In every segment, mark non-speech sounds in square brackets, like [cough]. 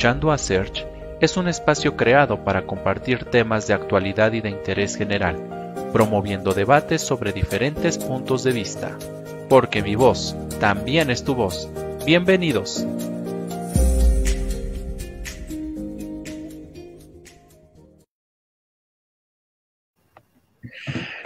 Escuchando a Search es un espacio creado para compartir temas de actualidad y de interés general, promoviendo debates sobre diferentes puntos de vista. Porque mi voz también es tu voz. Bienvenidos.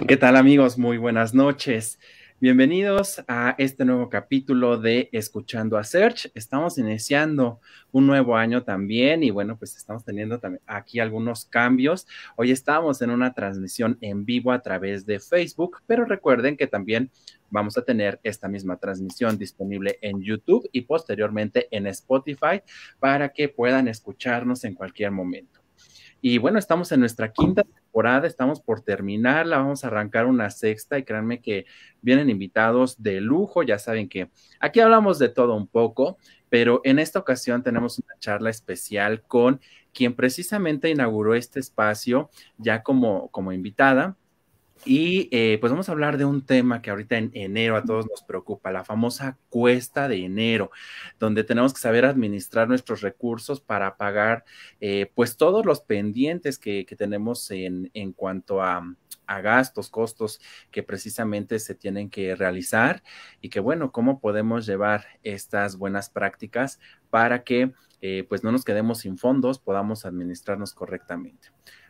¿Qué tal amigos? Muy buenas noches. Bienvenidos a este nuevo capítulo de Escuchando a Search. Estamos iniciando un nuevo año también y bueno, pues estamos teniendo también aquí algunos cambios. Hoy estamos en una transmisión en vivo a través de Facebook, pero recuerden que también vamos a tener esta misma transmisión disponible en YouTube y posteriormente en Spotify para que puedan escucharnos en cualquier momento. Y bueno, estamos en nuestra quinta temporada, estamos por terminarla, vamos a arrancar una sexta y créanme que vienen invitados de lujo, ya saben que aquí hablamos de todo un poco, pero en esta ocasión tenemos una charla especial con quien precisamente inauguró este espacio ya como, como invitada, y eh, pues vamos a hablar de un tema que ahorita en enero a todos nos preocupa, la famosa cuesta de enero, donde tenemos que saber administrar nuestros recursos para pagar eh, pues todos los pendientes que, tenemos en, cuanto a, gastos, costos que precisamente se tienen que realizar y que bueno, cómo podemos llevar estas buenas prácticas para que eh, pues no nos quedemos sin fondos, podamos administrarnos correctamente.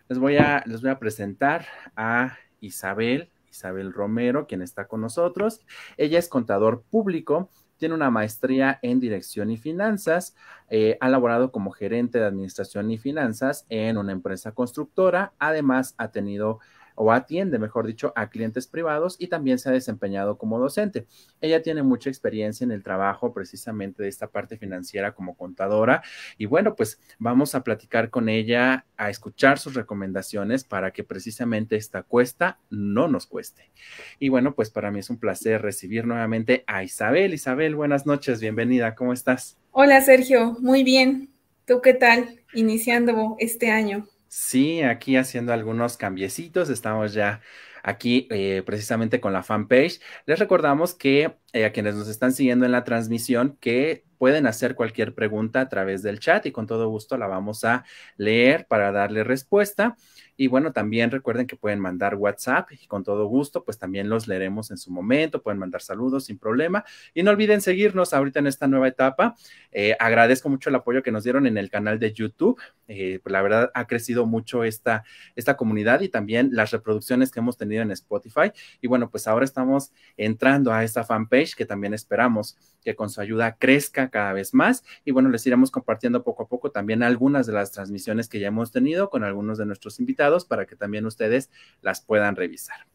Les voy a, les voy a presentar a Isabel, Isabel Romero, quien está con nosotros. Ella es contador público, tiene una maestría en dirección y finanzas, eh, ha laborado como gerente de administración y finanzas en una empresa constructora, además ha tenido o atiende, mejor dicho, a clientes privados y también se ha desempeñado como docente. Ella tiene mucha experiencia en el trabajo precisamente de esta parte financiera como contadora y bueno, pues vamos a platicar con ella, a escuchar sus recomendaciones para que precisamente esta cuesta no nos cueste. Y bueno, pues para mí es un placer recibir nuevamente a Isabel. Isabel, buenas noches, bienvenida, ¿cómo estás? Hola Sergio, muy bien. ¿Tú qué tal iniciando este año? Sí, aquí haciendo algunos cambiecitos, estamos ya aquí eh, precisamente con la fanpage. Les recordamos que eh, a quienes nos están siguiendo en la transmisión que pueden hacer cualquier pregunta a través del chat y con todo gusto la vamos a leer para darle respuesta. Y bueno, también recuerden que pueden mandar WhatsApp y con todo gusto, pues también los leeremos en su momento, pueden mandar saludos sin problema. Y no olviden seguirnos ahorita en esta nueva etapa. Eh, agradezco mucho el apoyo que nos dieron en el canal de YouTube. Eh, la verdad ha crecido mucho esta, esta comunidad y también las reproducciones que hemos tenido en Spotify. Y bueno, pues ahora estamos entrando a esta fanpage que también esperamos que con su ayuda crezca cada vez más. Y bueno, les iremos compartiendo poco a poco también algunas de las transmisiones que ya hemos tenido con algunos de nuestros invitados para que también ustedes las puedan revisar.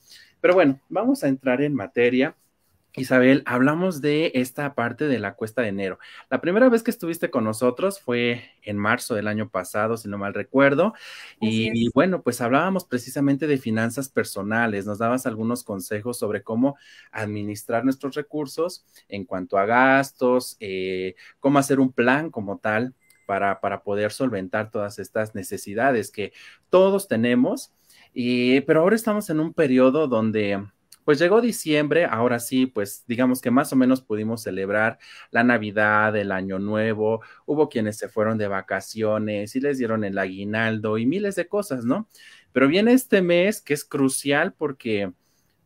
Pero bueno, vamos a entrar en materia Isabel, hablamos de esta parte de la cuesta de enero. La primera vez que estuviste con nosotros fue en marzo del año pasado, si no mal recuerdo. Y, bueno, pues hablábamos precisamente de finanzas personales. Nos dabas algunos consejos sobre cómo administrar nuestros recursos en cuanto a gastos, eh, cómo hacer un plan como tal para, poder solventar todas estas necesidades que todos tenemos. Y, pero ahora estamos en un periodo donde pues llegó diciembre, ahora sí, pues digamos que más o menos pudimos celebrar la Navidad, el Año Nuevo, hubo quienes se fueron de vacaciones y les dieron el aguinaldo y miles de cosas, ¿no? Pero viene este mes que es crucial porque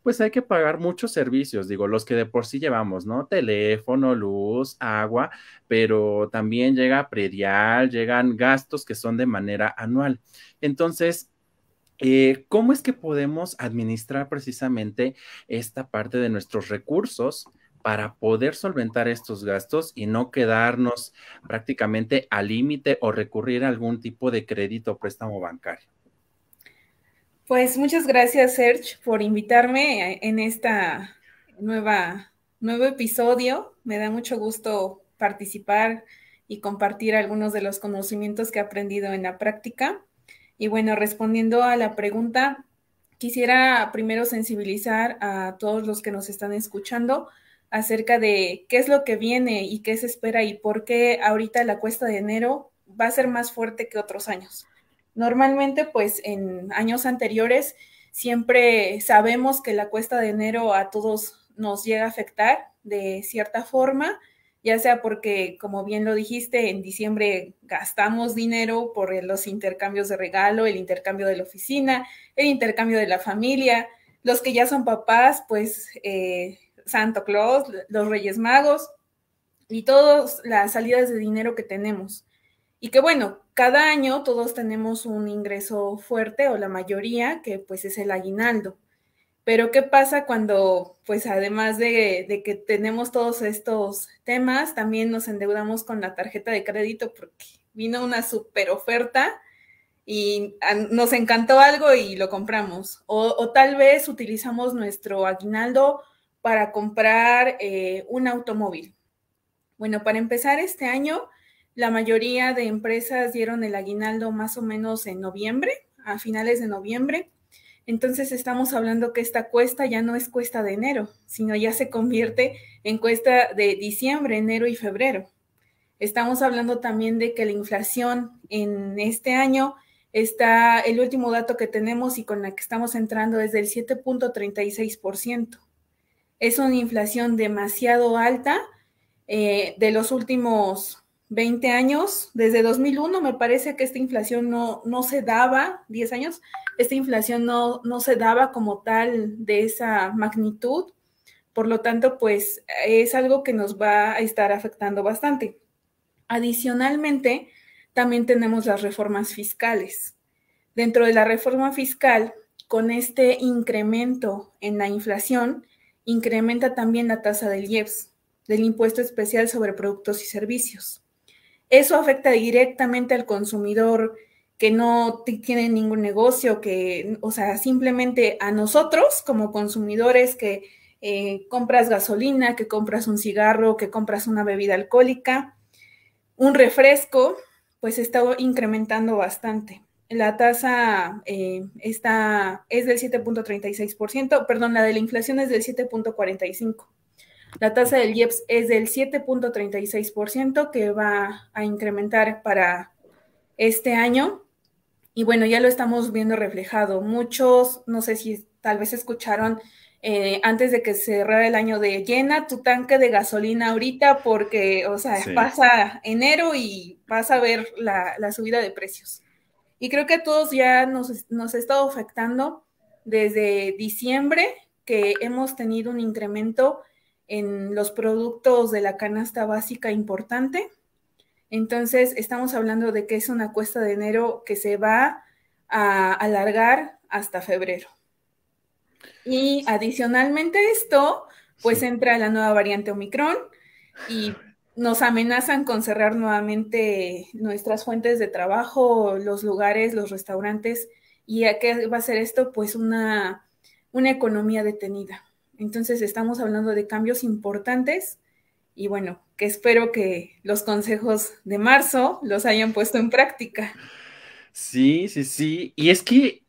pues hay que pagar muchos servicios, digo, los que de por sí llevamos, ¿no? Teléfono, luz, agua, pero también llega predial, llegan gastos que son de manera anual. Entonces, eh, ¿Cómo es que podemos administrar precisamente esta parte de nuestros recursos para poder solventar estos gastos y no quedarnos prácticamente al límite o recurrir a algún tipo de crédito o préstamo bancario? Pues muchas gracias, Serge, por invitarme en esta nueva nuevo episodio. Me da mucho gusto participar y compartir algunos de los conocimientos que he aprendido en la práctica. Y bueno, respondiendo a la pregunta, quisiera primero sensibilizar a todos los que nos están escuchando acerca de qué es lo que viene y qué se espera y por qué ahorita la cuesta de enero va a ser más fuerte que otros años. Normalmente, pues en años anteriores, siempre sabemos que la cuesta de enero a todos nos llega a afectar de cierta forma ya sea porque, como bien lo dijiste, en diciembre gastamos dinero por los intercambios de regalo, el intercambio de la oficina, el intercambio de la familia, los que ya son papás, pues eh, Santo Claus, los Reyes Magos y todas las salidas de dinero que tenemos. Y que bueno, cada año todos tenemos un ingreso fuerte o la mayoría, que pues es el aguinaldo. Pero ¿qué pasa cuando, pues además de, que tenemos todos estos temas, también nos endeudamos con la tarjeta de crédito porque vino una super oferta y nos encantó algo y lo compramos? O, tal vez utilizamos nuestro aguinaldo para comprar eh, un automóvil. Bueno, para empezar este año, la mayoría de empresas dieron el aguinaldo más o menos en noviembre, a finales de noviembre entonces estamos hablando que esta cuesta ya no es cuesta de enero, sino ya se convierte en cuesta de diciembre, enero y febrero. Estamos hablando también de que la inflación en este año está, el último dato que tenemos y con la que estamos entrando es del 7.36%. Es una inflación demasiado alta eh, de los últimos 20 años, desde 2001 me parece que esta inflación no, no se daba, 10 años, esta inflación no, no se daba como tal de esa magnitud. Por lo tanto, pues es algo que nos va a estar afectando bastante. Adicionalmente, también tenemos las reformas fiscales. Dentro de la reforma fiscal, con este incremento en la inflación, incrementa también la tasa del IEPS, del impuesto especial sobre productos y servicios. Eso afecta directamente al consumidor que no tiene ningún negocio, que, o sea, simplemente a nosotros como consumidores que eh, compras gasolina, que compras un cigarro, que compras una bebida alcohólica, un refresco, pues está incrementando bastante. La tasa eh, está, es del 7.36%, perdón, la de la inflación es del 7.45%. La tasa del IEPS es del 7.36% que va a incrementar para este año. Y bueno, ya lo estamos viendo reflejado. Muchos, no sé si tal vez escucharon eh, antes de que cerrara el año de llena tu tanque de gasolina ahorita porque, o sea, pasa enero y vas a ver la, subida de precios. Y creo que a todos ya nos, nos ha estado afectando desde diciembre que hemos tenido un incremento en los productos de la canasta básica importante. Entonces, estamos hablando de que es una cuesta de enero que se va a alargar hasta febrero. Y adicionalmente esto, pues entra la nueva variante Omicron y nos amenazan con cerrar nuevamente nuestras fuentes de trabajo, los lugares, los restaurantes. ¿Y a qué va a ser esto? Pues una, una economía detenida. Entonces estamos hablando de cambios importantes y bueno, que espero que los consejos de marzo los hayan puesto en práctica. Sí, sí, sí. Y es que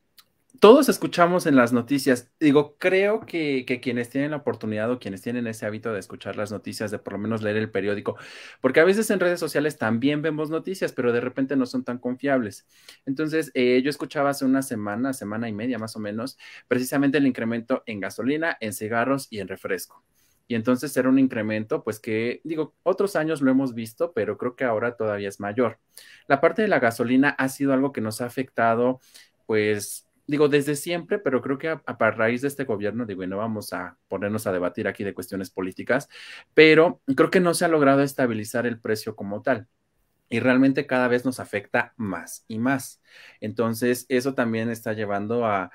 todos escuchamos en las noticias, digo, creo que, quienes tienen la oportunidad o quienes tienen ese hábito de escuchar las noticias, de por lo menos leer el periódico, porque a veces en redes sociales también vemos noticias, pero de repente no son tan confiables. Entonces, eh, yo escuchaba hace una semana, semana y media más o menos, precisamente el incremento en gasolina, en cigarros y en refresco. Y entonces era un incremento, pues que, digo, otros años lo hemos visto, pero creo que ahora todavía es mayor. La parte de la gasolina ha sido algo que nos ha afectado, pues digo, desde siempre, pero creo que a, raíz de este gobierno, digo, y no vamos a ponernos a debatir aquí de cuestiones políticas, pero creo que no se ha logrado estabilizar el precio como tal. Y realmente cada vez nos afecta más y más. Entonces, eso también está llevando a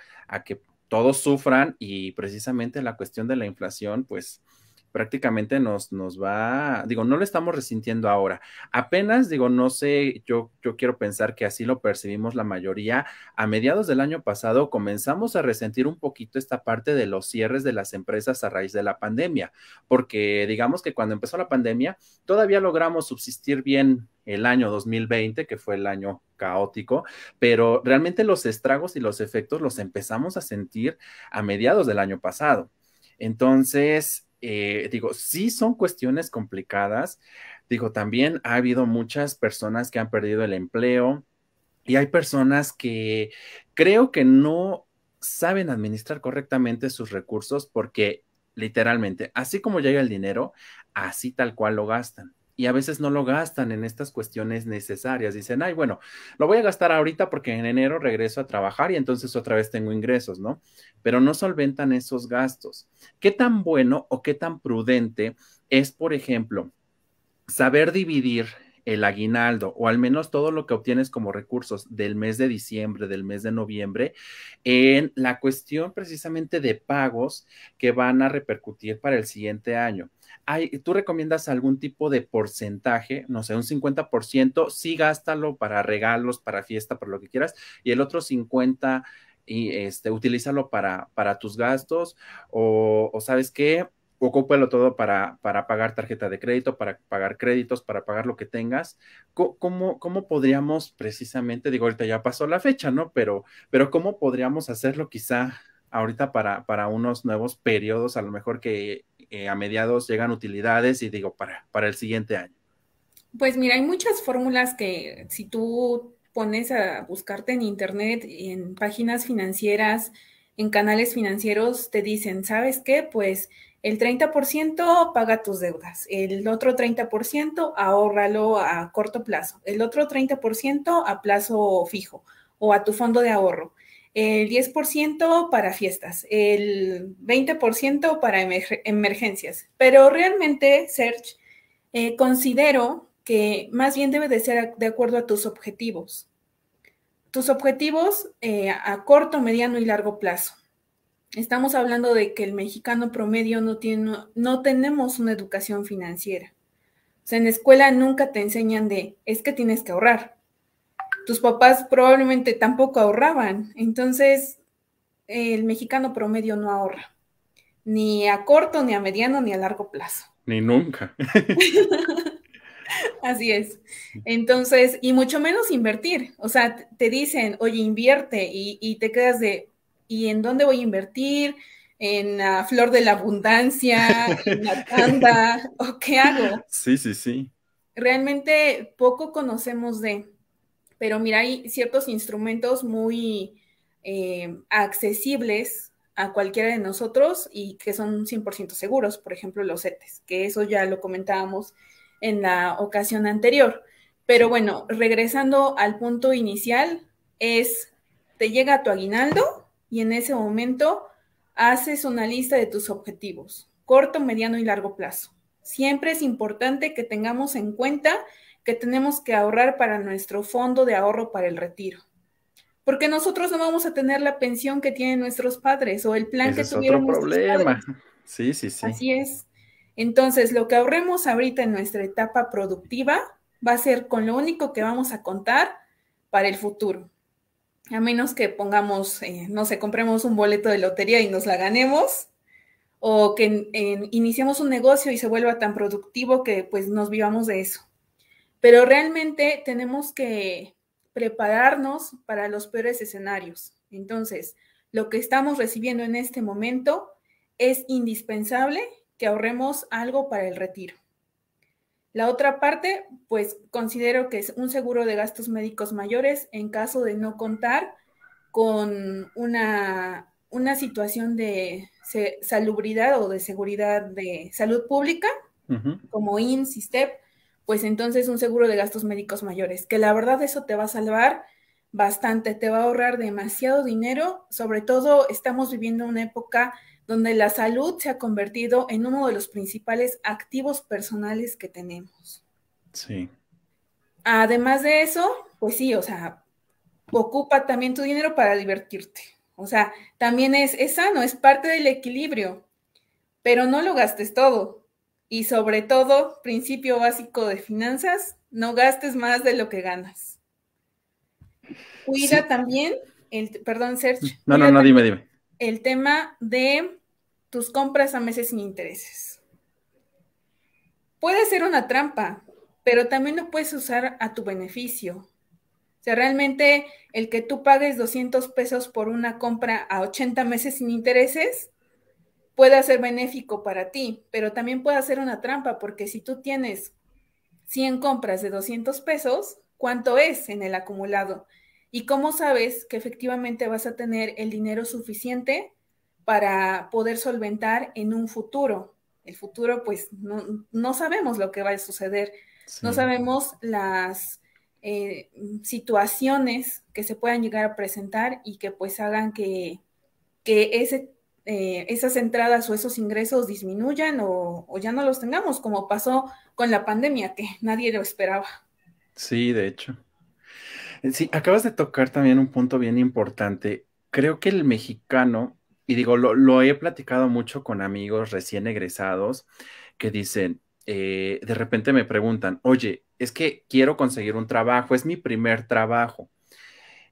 que todos sufran y precisamente la cuestión de la inflación, pues, prácticamente nos, nos va, digo, no lo estamos resintiendo ahora. Apenas, digo, no sé, yo, yo quiero pensar que así lo percibimos la mayoría. A mediados del año pasado comenzamos a resentir un poquito esta parte de los cierres de las empresas a raíz de la pandemia, porque digamos que cuando empezó la pandemia todavía logramos subsistir bien el año 2020, que fue el año caótico, pero realmente los estragos y los efectos los empezamos a sentir a mediados del año pasado. Entonces, eh, digo, sí son cuestiones complicadas. Digo, también ha habido muchas personas que han perdido el empleo y hay personas que creo que no saben administrar correctamente sus recursos porque literalmente, así como llega el dinero, así tal cual lo gastan y a veces no lo gastan en estas cuestiones necesarias. Dicen, ay, bueno, lo voy a gastar ahorita porque en enero regreso a trabajar y entonces otra vez tengo ingresos, ¿no? Pero no solventan esos gastos. ¿Qué tan bueno o qué tan prudente es, por ejemplo, saber dividir el aguinaldo o al menos todo lo que obtienes como recursos del mes de diciembre, del mes de noviembre, en la cuestión precisamente de pagos que van a repercutir para el siguiente año. Hay, ¿Tú recomiendas algún tipo de porcentaje? No sé, un 50%, sí gástalo para regalos, para fiesta, para lo que quieras, y el otro 50% y este, utilízalo para, para tus gastos o, o sabes qué, ocúpalo todo para, para, pagar tarjeta de crédito, para pagar créditos, para pagar lo que tengas. ¿Cómo, ¿Cómo, podríamos precisamente, digo, ahorita ya pasó la fecha, ¿no? Pero, pero ¿cómo podríamos hacerlo quizá ahorita para, para unos nuevos periodos, a lo mejor que eh, a mediados llegan utilidades y digo, para, para el siguiente año? Pues mira, hay muchas fórmulas que si tú pones a buscarte en internet, en páginas financieras, en canales financieros, te dicen, ¿sabes qué? Pues el 30% paga tus deudas, el otro 30% ahorralo a corto plazo, el otro 30% a plazo fijo o a tu fondo de ahorro, el 10% para fiestas, el 20% para emergencias. Pero realmente, Serge, eh, considero que más bien debe de ser de acuerdo a tus objetivos. Tus objetivos eh, a corto, mediano y largo plazo. Estamos hablando de que el mexicano promedio no, tiene, no, tenemos una educación financiera. O sea, en escuela nunca te enseñan de, es que tienes que ahorrar. Tus papás probablemente tampoco ahorraban. Entonces, el mexicano promedio no ahorra. Ni a corto, ni a mediano, ni a largo plazo. Ni nunca. [laughs] Así es. Entonces, y mucho menos invertir. O sea, te dicen, oye, invierte y, y te quedas de, y en dónde voy a invertir, en la flor de la abundancia, en la tanda, [laughs] o qué hago. Sí, sí, sí. Realmente poco conocemos de, pero mira, hay ciertos instrumentos muy eh, accesibles a cualquiera de nosotros y que son 100% seguros, por ejemplo, los CETES, que eso ya lo comentábamos en la ocasión anterior. Pero bueno, regresando al punto inicial, es, te llega tu aguinaldo, y en ese momento haces una lista de tus objetivos, corto, mediano y largo plazo. Siempre es importante que tengamos en cuenta que tenemos que ahorrar para nuestro fondo de ahorro para el retiro. Porque nosotros no vamos a tener la pensión que tienen nuestros padres o el plan que tuvieron problema. Sí, sí, sí. Así es. Entonces, lo que ahorremos ahorita en nuestra etapa productiva va a ser con lo único que vamos a contar para el futuro a menos que pongamos, eh, no sé, compremos un boleto de lotería y nos la ganemos, o que iniciemos un negocio y se vuelva tan productivo que pues nos vivamos de eso. Pero realmente tenemos que prepararnos para los peores escenarios. Entonces, lo que estamos recibiendo en este momento es indispensable que ahorremos algo para el retiro. La otra parte, pues considero que es un seguro de gastos médicos mayores en caso de no contar con una, una situación de salubridad o de seguridad de salud pública, como INS, STEP, pues entonces un seguro de gastos médicos mayores, que la verdad eso te va a salvar bastante, te va a ahorrar demasiado dinero, sobre todo estamos viviendo una época donde la salud se ha convertido en uno de los principales activos personales que tenemos. Sí. Además de eso, pues sí, o sea, ocupa también tu dinero para divertirte. O sea, también es, sano, es parte del equilibrio, pero no lo gastes todo. Y sobre todo, principio básico de finanzas, no gastes más de lo que ganas. Cuida también el, perdón, Sergio. No, no, no, dime, dime. El tema de tus compras a meses sin intereses. Puede ser una trampa, pero también lo puedes usar a tu beneficio. O sea, realmente el que tú pagues 200 pesos por una compra a 80 meses sin intereses puede ser benéfico para ti, pero también puede ser una trampa porque si tú tienes 100 compras de 200 pesos, ¿cuánto es en el acumulado? ¿Y cómo sabes que efectivamente vas a tener el dinero suficiente para poder solventar en un futuro. El futuro, pues, no, sabemos lo que va a suceder, no sabemos las eh, situaciones que se puedan llegar a presentar y que pues hagan que, ese, eh, esas entradas o esos ingresos disminuyan o ya no los tengamos, como pasó con la pandemia, que nadie lo esperaba. Sí, de hecho. Sí, acabas de tocar también un punto bien importante. Creo que el mexicano y digo, lo, he platicado mucho con amigos recién egresados que dicen, eh, de repente me preguntan, oye, es que quiero conseguir un trabajo, es mi primer trabajo.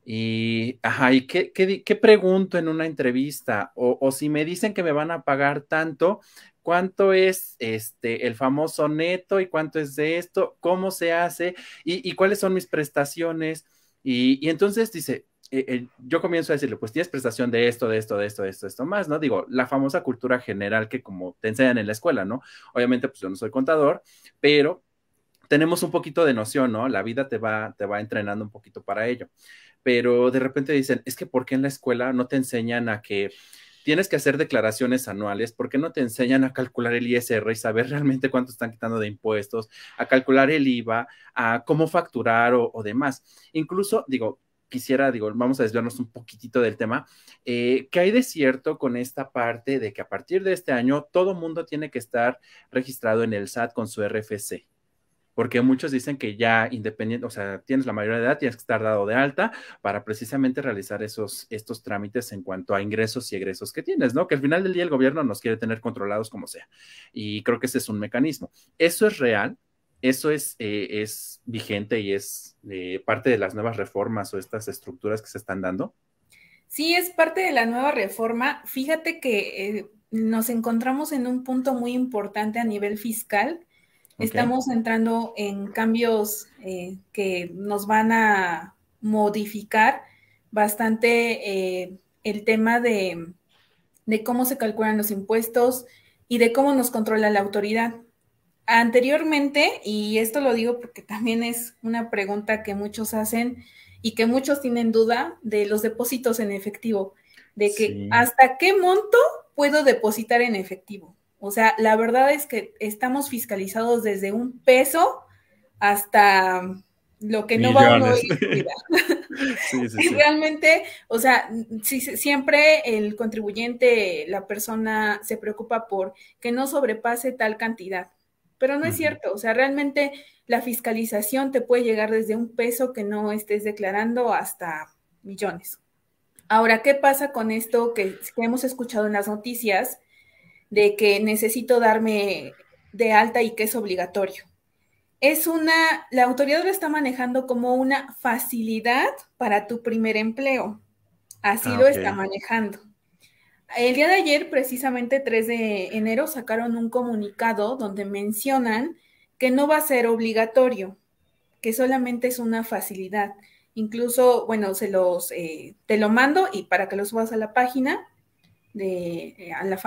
Y, ajá, ¿y qué, pregunto en una entrevista? O, si me dicen que me van a pagar tanto, ¿cuánto es este el famoso neto y cuánto es de esto? ¿Cómo se hace? ¿Y, cuáles son mis prestaciones? y entonces dice, eh, eh, yo comienzo a decirle, pues tienes prestación de esto, de esto, de esto, de esto, de esto más, ¿no? Digo, la famosa cultura general que como te enseñan en la escuela, ¿no? Obviamente, pues yo no soy contador, pero tenemos un poquito de noción, ¿no? La vida te va, te va entrenando un poquito para ello. Pero de repente dicen, es que ¿por qué en la escuela no te enseñan a que tienes que hacer declaraciones anuales, ¿por qué no te enseñan a calcular el ISR y saber realmente cuánto están quitando de impuestos, a calcular el IVA, a cómo facturar o demás? Incluso, digo, quisiera, digo, vamos a desviarnos un poquitito del tema, eh, que hay de cierto con esta parte de que a partir de este año todo mundo tiene que estar registrado en el SAT con su RFC? Porque muchos dicen que ya independiente, o sea, tienes la mayoría de edad, tienes que estar dado de alta para precisamente realizar esos, estos trámites en cuanto a ingresos y egresos que tienes, ¿no? Que al final del día el gobierno nos quiere tener controlados como sea. Y creo que ese es un mecanismo. ¿Eso es real? eso eh, es, vigente y es eh, parte de las nuevas reformas o estas estructuras que se están dando? Sí, es parte de la nueva reforma. Fíjate que eh, nos encontramos en un punto muy importante a nivel fiscal. Estamos entrando en cambios que nos van a modificar bastante el tema de cómo se calculan los impuestos y de cómo nos controla la autoridad. Anteriormente, y esto lo digo porque también es una pregunta que muchos hacen y que muchos tienen duda de los depósitos en efectivo, de que hasta qué monto puedo depositar en efectivo. O sea, la verdad es que estamos fiscalizados desde un peso hasta lo que no vamos va [laughs] a ir Realmente, o sea, si, siempre el contribuyente, la persona se preocupa por que no sobrepase tal cantidad. Pero no es cierto, o sea, realmente la fiscalización te puede llegar desde un peso que no estés declarando hasta millones. Ahora, ¿qué pasa con esto que, hemos escuchado en las noticias de que necesito darme de alta y que es obligatorio? es una, la autoridad lo está manejando como una facilidad para tu primer empleo. Así ah, lo está manejando. El día de ayer, precisamente 3 de enero, sacaron un comunicado donde mencionan que no va a ser obligatorio, que solamente es una facilidad. Incluso, bueno, se los, eh, te lo mando y para que lo subas a la página, de, eh, a, la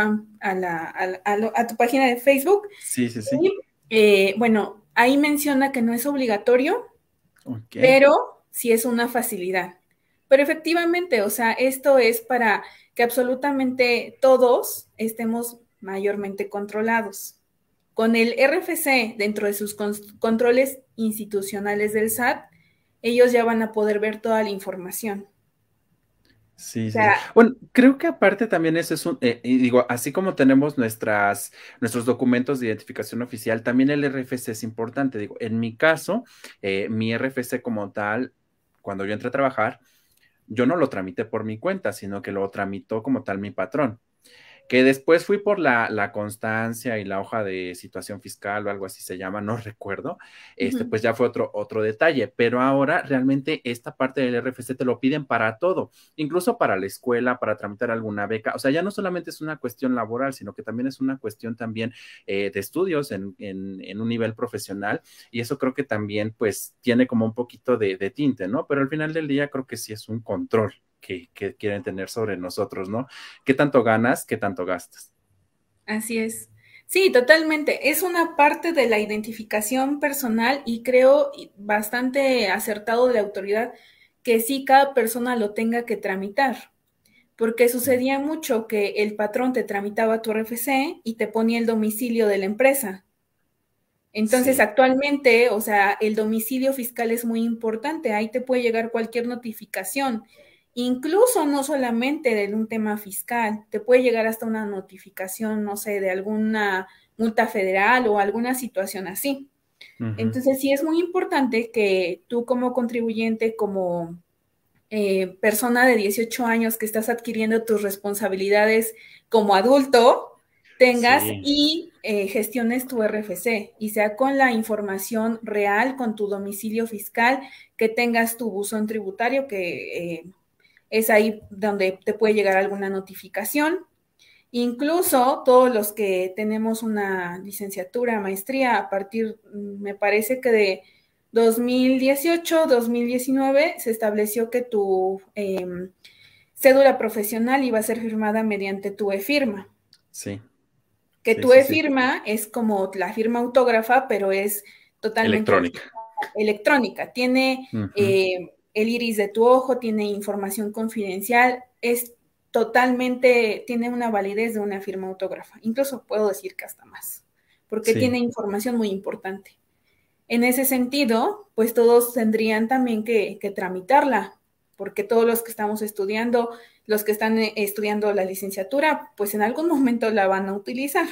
a, tu página de Facebook. Sí, sí, sí. Eh, bueno, ahí menciona que no es obligatorio, pero sí es una facilidad. Pero efectivamente, o sea, esto es para que absolutamente todos estemos mayormente controlados. Con el RFC dentro de sus controles institucionales del SAT, ellos ya van a poder ver toda la información. Sí, sí. Bueno, creo que aparte también eso es un, eh, digo, así como tenemos nuestras, nuestros documentos de identificación oficial, también el RFC es importante. Digo, en mi caso, eh, mi RFC como tal, cuando yo entré a trabajar, yo no lo tramité por mi cuenta, sino que lo tramitó como tal mi patrón que después fui por la, constancia y la hoja de situación fiscal o algo así se llama, no [laughs] recuerdo, este, pues ya fue otro, otro detalle, pero ahora realmente esta parte del RFC te lo piden para todo, incluso para la escuela, para tramitar alguna beca, o sea, ya no solamente es una cuestión laboral, sino que también es una cuestión también eh, de estudios en, un nivel profesional y eso creo que también pues tiene como un poquito de tinte, ¿no? Pero al final del día creo que sí es un control que, quieren tener sobre nosotros, ¿no? ¿Qué tanto ganas? ¿Qué tanto gastas? Así es. Sí, totalmente. Es una parte de la identificación personal y creo bastante acertado de la autoridad que sí cada persona lo tenga que tramitar, porque sucedía mucho que el patrón te tramitaba tu RFC y te ponía el domicilio de la empresa. Entonces, actualmente, o sea, el domicilio fiscal es muy importante, ahí te puede llegar cualquier notificación Incluso no solamente de un tema fiscal, te puede llegar hasta una notificación, no sé, de alguna multa federal o alguna situación así. Entonces sí es muy importante que tú como contribuyente, como eh, persona de 18 años que estás adquiriendo tus responsabilidades como adulto, tengas y eh, gestiones tu RFC y sea con la información real, con tu domicilio fiscal, que tengas tu buzón tributario que... Eh, es ahí donde te puede llegar alguna notificación. Incluso todos los que tenemos una licenciatura, maestría, a partir, mm, me parece que de 2018, 2019, se estableció que tu em, cédula profesional iba a ser firmada mediante tu e-firma. Sí. Que tu e-firma es como la firma autógrafa, pero es totalmente electrónica. Electrónica. Tiene el iris de tu ojo tiene información confidencial, es totalmente, tiene una validez de una firma autógrafa, incluso puedo decir que hasta más, porque tiene información muy importante. En ese sentido, pues todos tendrían también que, que tramitarla, porque todos los que estamos estudiando, los que están eh, estudiando la licenciatura, pues en algún momento la van a utilizar.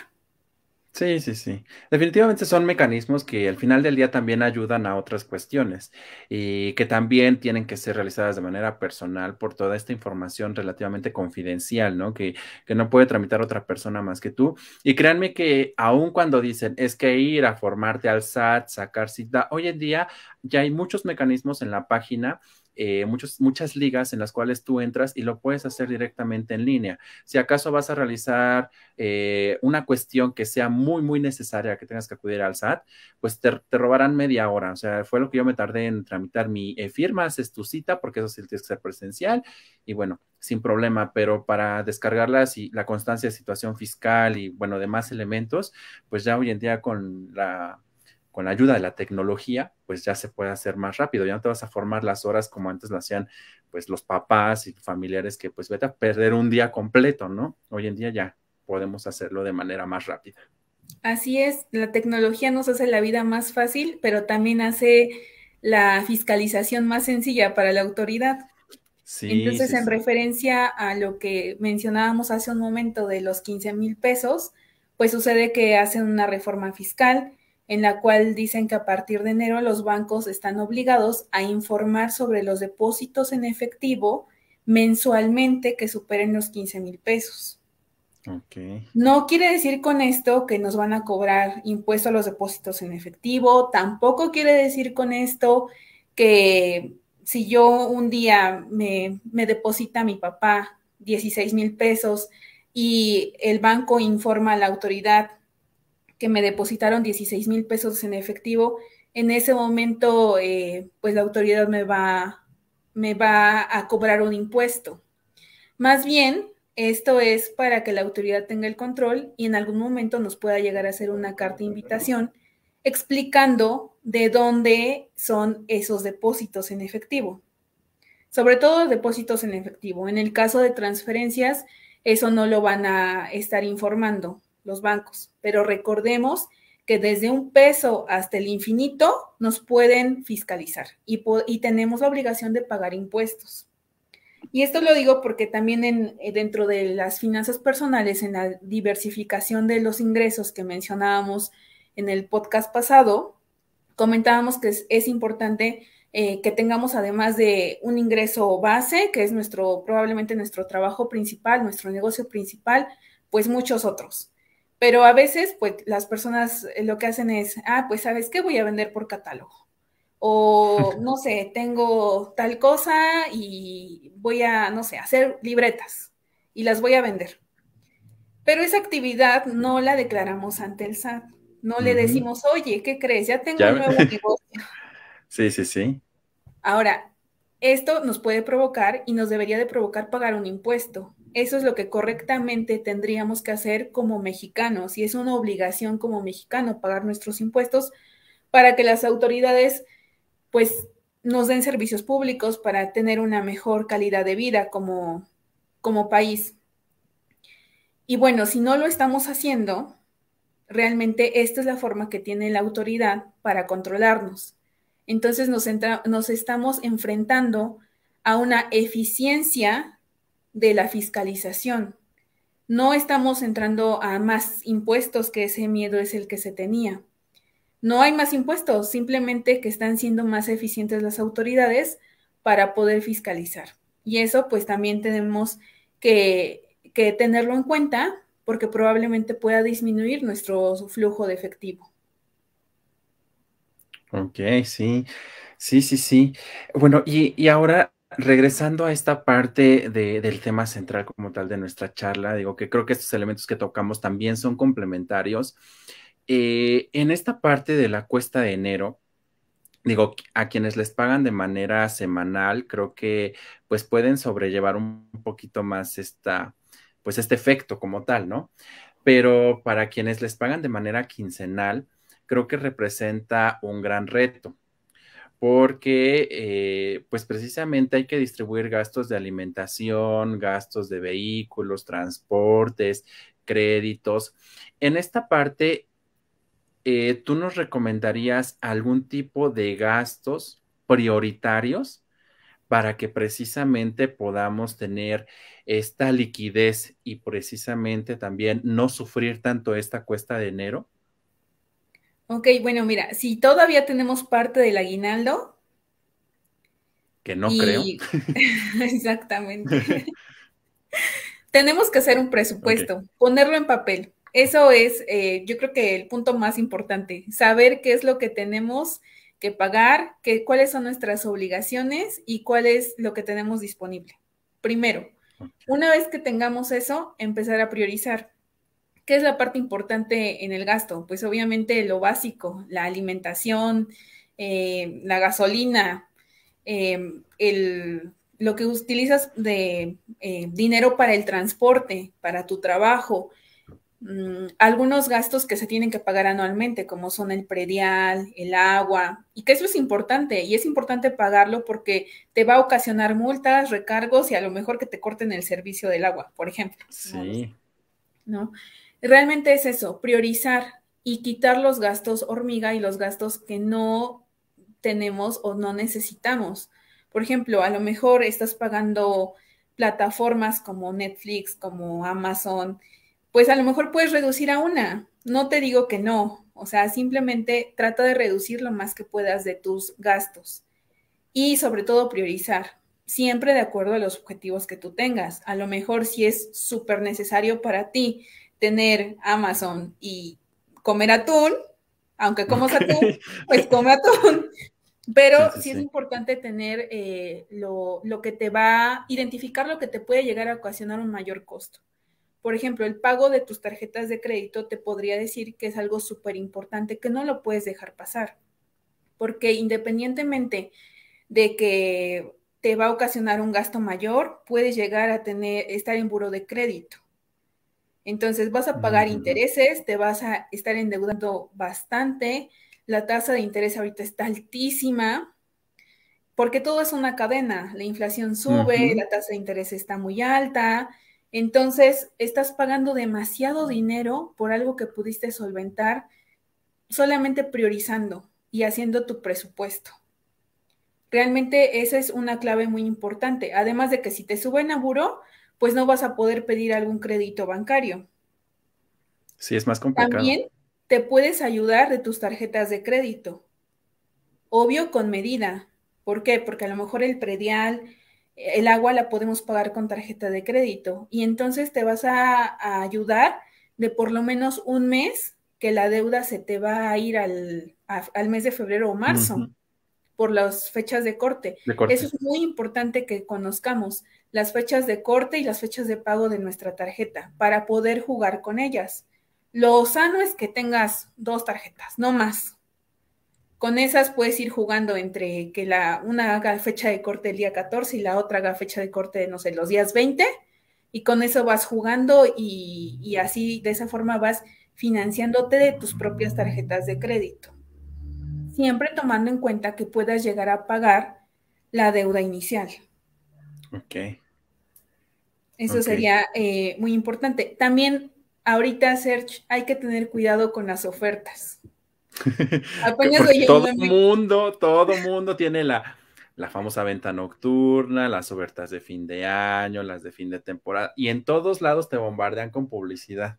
Sí, sí, sí. Definitivamente son mecanismos que al final del día también ayudan a otras cuestiones y que también tienen que ser realizadas de manera personal por toda esta información relativamente confidencial, ¿no? Que, que no puede tramitar otra persona más que tú. Y créanme que aun cuando dicen es que ir a formarte al SAT, sacar cita, hoy en día ya hay muchos mecanismos en la página eh, muchas ligas en las cuales tú entras y lo puedes hacer directamente en línea. Si acaso vas a realizar eh, una cuestión que sea muy, muy necesaria, que tengas que acudir al SAT, pues te, robarán media hora. O sea, fue lo que yo me tardé en tramitar mi eh, firma, haces tu cita, porque eso sí tienes que ser presencial. Y bueno, sin problema, pero para descargarlas y la constancia de situación fiscal y bueno, demás elementos, pues ya hoy en día con la con la ayuda de la tecnología, pues ya se puede hacer más rápido, ya no te vas a formar las horas como antes lo hacían pues los papás y familiares que pues vete a perder un día completo, ¿no? Hoy en día ya podemos hacerlo de manera más rápida. Así es, la tecnología nos hace la vida más fácil, pero también hace la fiscalización más sencilla para la autoridad. Sí, Entonces, en referencia a lo que mencionábamos hace un momento de los 15 mil pesos, pues sucede que hacen una reforma fiscal, en la cual dicen que a partir de enero los bancos están obligados a informar sobre los depósitos en efectivo mensualmente que superen los 15 mil pesos. No quiere decir con esto que nos van a cobrar impuestos a los depósitos en efectivo, tampoco quiere decir con esto que si yo un día me, deposita mi papá 16 mil pesos y el banco informa a la autoridad que me depositaron 16 mil pesos en efectivo, en ese momento, eh, pues la autoridad me va, me va a cobrar un impuesto. Más bien, esto es para que la autoridad tenga el control y en algún momento nos pueda llegar a hacer una carta de invitación explicando de dónde son esos depósitos en efectivo. Sobre todo depósitos en efectivo. En el caso de transferencias, eso no lo van a estar informando los bancos, pero recordemos que desde un peso hasta el infinito nos pueden fiscalizar y, y tenemos la obligación de pagar impuestos. Y esto lo digo porque también en, eh, dentro de las finanzas personales, en la diversificación de los ingresos que mencionábamos en el podcast pasado, comentábamos que es, importante eh, que tengamos además de un ingreso base, que es nuestro, probablemente nuestro trabajo principal, nuestro negocio principal, pues muchos otros. Pero a veces, pues las personas eh, lo que hacen es, ah, pues sabes qué, voy a vender por catálogo. O [laughs] no sé, tengo tal cosa y voy a, no sé, hacer libretas y las voy a vender. Pero esa actividad no la declaramos ante el SAT. No le decimos, oye, ¿qué crees? Ya tengo un nuevo [laughs] negocio. sí, sí, sí. Ahora, esto nos puede provocar y nos debería de provocar pagar un impuesto. Eso es lo que correctamente tendríamos que hacer como mexicanos y es una obligación como mexicano pagar nuestros impuestos para que las autoridades pues nos den servicios públicos para tener una mejor calidad de vida como, como país. Y bueno, si no lo estamos haciendo, realmente esta es la forma que tiene la autoridad para controlarnos. Entonces nos, nos estamos enfrentando a una eficiencia de la fiscalización. No estamos entrando a más impuestos, que ese miedo es el que se tenía. No hay más impuestos, simplemente que están siendo más eficientes las autoridades para poder fiscalizar. Y eso pues también tenemos que, tenerlo en cuenta porque probablemente pueda disminuir nuestro flujo de efectivo. Ok, sí, sí, sí, sí. Bueno, y, y ahora regresando a esta parte del tema central como tal de nuestra charla, digo que creo que estos elementos que tocamos también son complementarios. Eh, en esta parte de la cuesta de enero, digo, a quienes les pagan de manera semanal, creo que pues pueden sobrellevar un poquito más esta, pues este efecto como tal, ¿no? Pero para quienes les pagan de manera quincenal, creo que representa un gran reto porque eh, pues precisamente hay que distribuir gastos de alimentación, gastos de vehículos, transportes, créditos. En esta parte, eh, ¿tú nos recomendarías algún tipo de gastos prioritarios para que precisamente podamos tener esta liquidez y precisamente también no sufrir tanto esta cuesta de enero? Ok, bueno, mira, si todavía tenemos parte del aguinaldo. Que no creo. [laughs] Exactamente. [laughs] tenemos que hacer un presupuesto, ponerlo en papel. Eso es, eh, yo creo que el punto más importante, saber qué es lo que tenemos que pagar, cuáles son nuestras obligaciones y cuál es lo que tenemos disponible. Primero, una vez que tengamos eso, empezar a priorizar. ¿Qué es la parte importante en el gasto? Pues obviamente lo básico, la alimentación, eh, la gasolina, eh, lo que utilizas de eh, dinero para el transporte, para tu trabajo, mm, algunos gastos que se tienen que pagar anualmente, como son el predial, el agua, y que eso es importante, y es importante pagarlo porque te va a ocasionar multas, recargos y a lo mejor que te corten el servicio del agua, por ejemplo. Sí. ¿No? Realmente es eso, priorizar y quitar los gastos hormiga y los gastos que no tenemos o no necesitamos. Por ejemplo, a lo mejor estás pagando plataformas como Netflix, como Amazon, pues a lo mejor puedes reducir a una. No te digo que no, o sea, simplemente trata de reducir lo más que puedas de tus gastos y sobre todo priorizar, siempre de acuerdo a los objetivos que tú tengas. A lo mejor si es súper necesario para ti tener Amazon y comer atún, aunque comas atún, pues come atún. Pero sí, es importante tener eh, lo, que te va, a identificar lo que te puede llegar a ocasionar un mayor costo. Por ejemplo, el pago de tus tarjetas de crédito te podría decir que es algo súper importante que no lo puedes dejar pasar, porque independientemente de que te va a ocasionar un gasto mayor, puedes llegar a tener, estar en buro de crédito. Entonces vas a pagar intereses, te vas a estar endeudando bastante, la tasa de interés ahorita está altísima, porque todo es una cadena, la inflación sube, la tasa de interés está muy alta, entonces estás pagando demasiado dinero por algo que pudiste solventar solamente priorizando y haciendo tu presupuesto. Realmente esa es una clave muy importante, además de que si te suben a buro, pues no vas a poder pedir algún crédito bancario. Sí, es más complicado. También te puedes ayudar de tus tarjetas de crédito. Obvio con medida. ¿Por qué? Porque a lo mejor el predial, el agua la podemos pagar con tarjeta de crédito y entonces te vas a, ayudar de por lo menos un mes que la deuda se te va a ir al, al mes de febrero o marzo por las fechas de corte. Eso es muy importante que conozcamos, las fechas de corte y las fechas de pago de nuestra tarjeta para poder jugar con ellas. Lo sano es que tengas dos tarjetas, no más. Con esas puedes ir jugando entre que la, una haga fecha de corte el día 14 y la otra haga fecha de corte, no sé, los días 20, y con eso vas jugando y así de esa forma vas financiándote de tus propias tarjetas de crédito siempre tomando en cuenta que puedas llegar a pagar la deuda inicial. Ok. Eso sería eh, muy importante. También ahorita, Serge, hay que tener cuidado con las ofertas. [laughs] todo el mundo, todo mundo tiene la, la famosa venta nocturna, las ofertas de fin de año, las de fin de temporada, y en todos lados te bombardean con publicidad.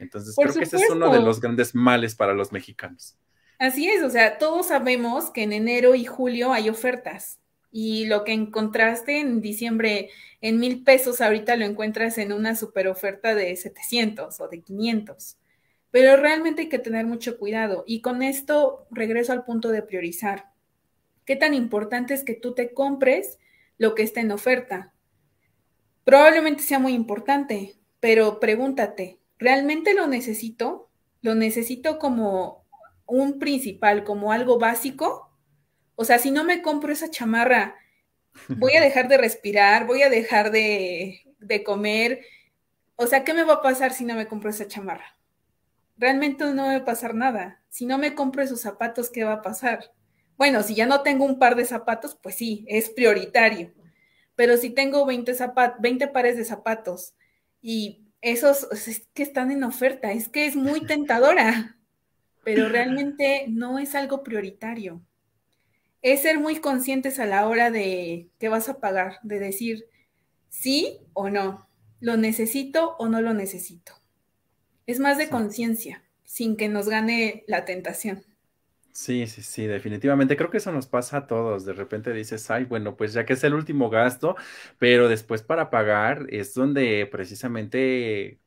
Entonces, creo que ese es uno de los grandes males para los mexicanos. Así es, o sea, todos sabemos que en enero y julio hay ofertas y lo que encontraste en diciembre en mil pesos, ahorita lo encuentras en una super oferta de 700 o de 500. Pero realmente hay que tener mucho cuidado y con esto regreso al punto de priorizar. ¿Qué tan importante es que tú te compres lo que está en oferta? Probablemente sea muy importante, pero pregúntate, ¿realmente lo necesito? ¿Lo necesito como un principal, como algo básico, o sea, si no me compro esa chamarra, voy a [laughs] dejar de respirar, voy a dejar de, comer. O sea, ¿qué me va a pasar si no me compro esa chamarra? Realmente no me va a pasar nada. Si no me compro esos zapatos, ¿qué va a pasar? Bueno, si ya no tengo un par de zapatos, pues sí, es prioritario. Pero si tengo 20, 20 pares de zapatos y esos que están en oferta, es que es muy [laughs] tentadora pero realmente no es algo prioritario. Es ser muy conscientes a la hora de qué vas a pagar, de decir sí o no, lo necesito o no lo necesito. Es más de conciencia, sin que nos gane la tentación. Sí, sí, sí, definitivamente. Creo que eso nos pasa a todos. De repente dices, ay, bueno, pues ya que es el último gasto, pero después para pagar es donde precisamente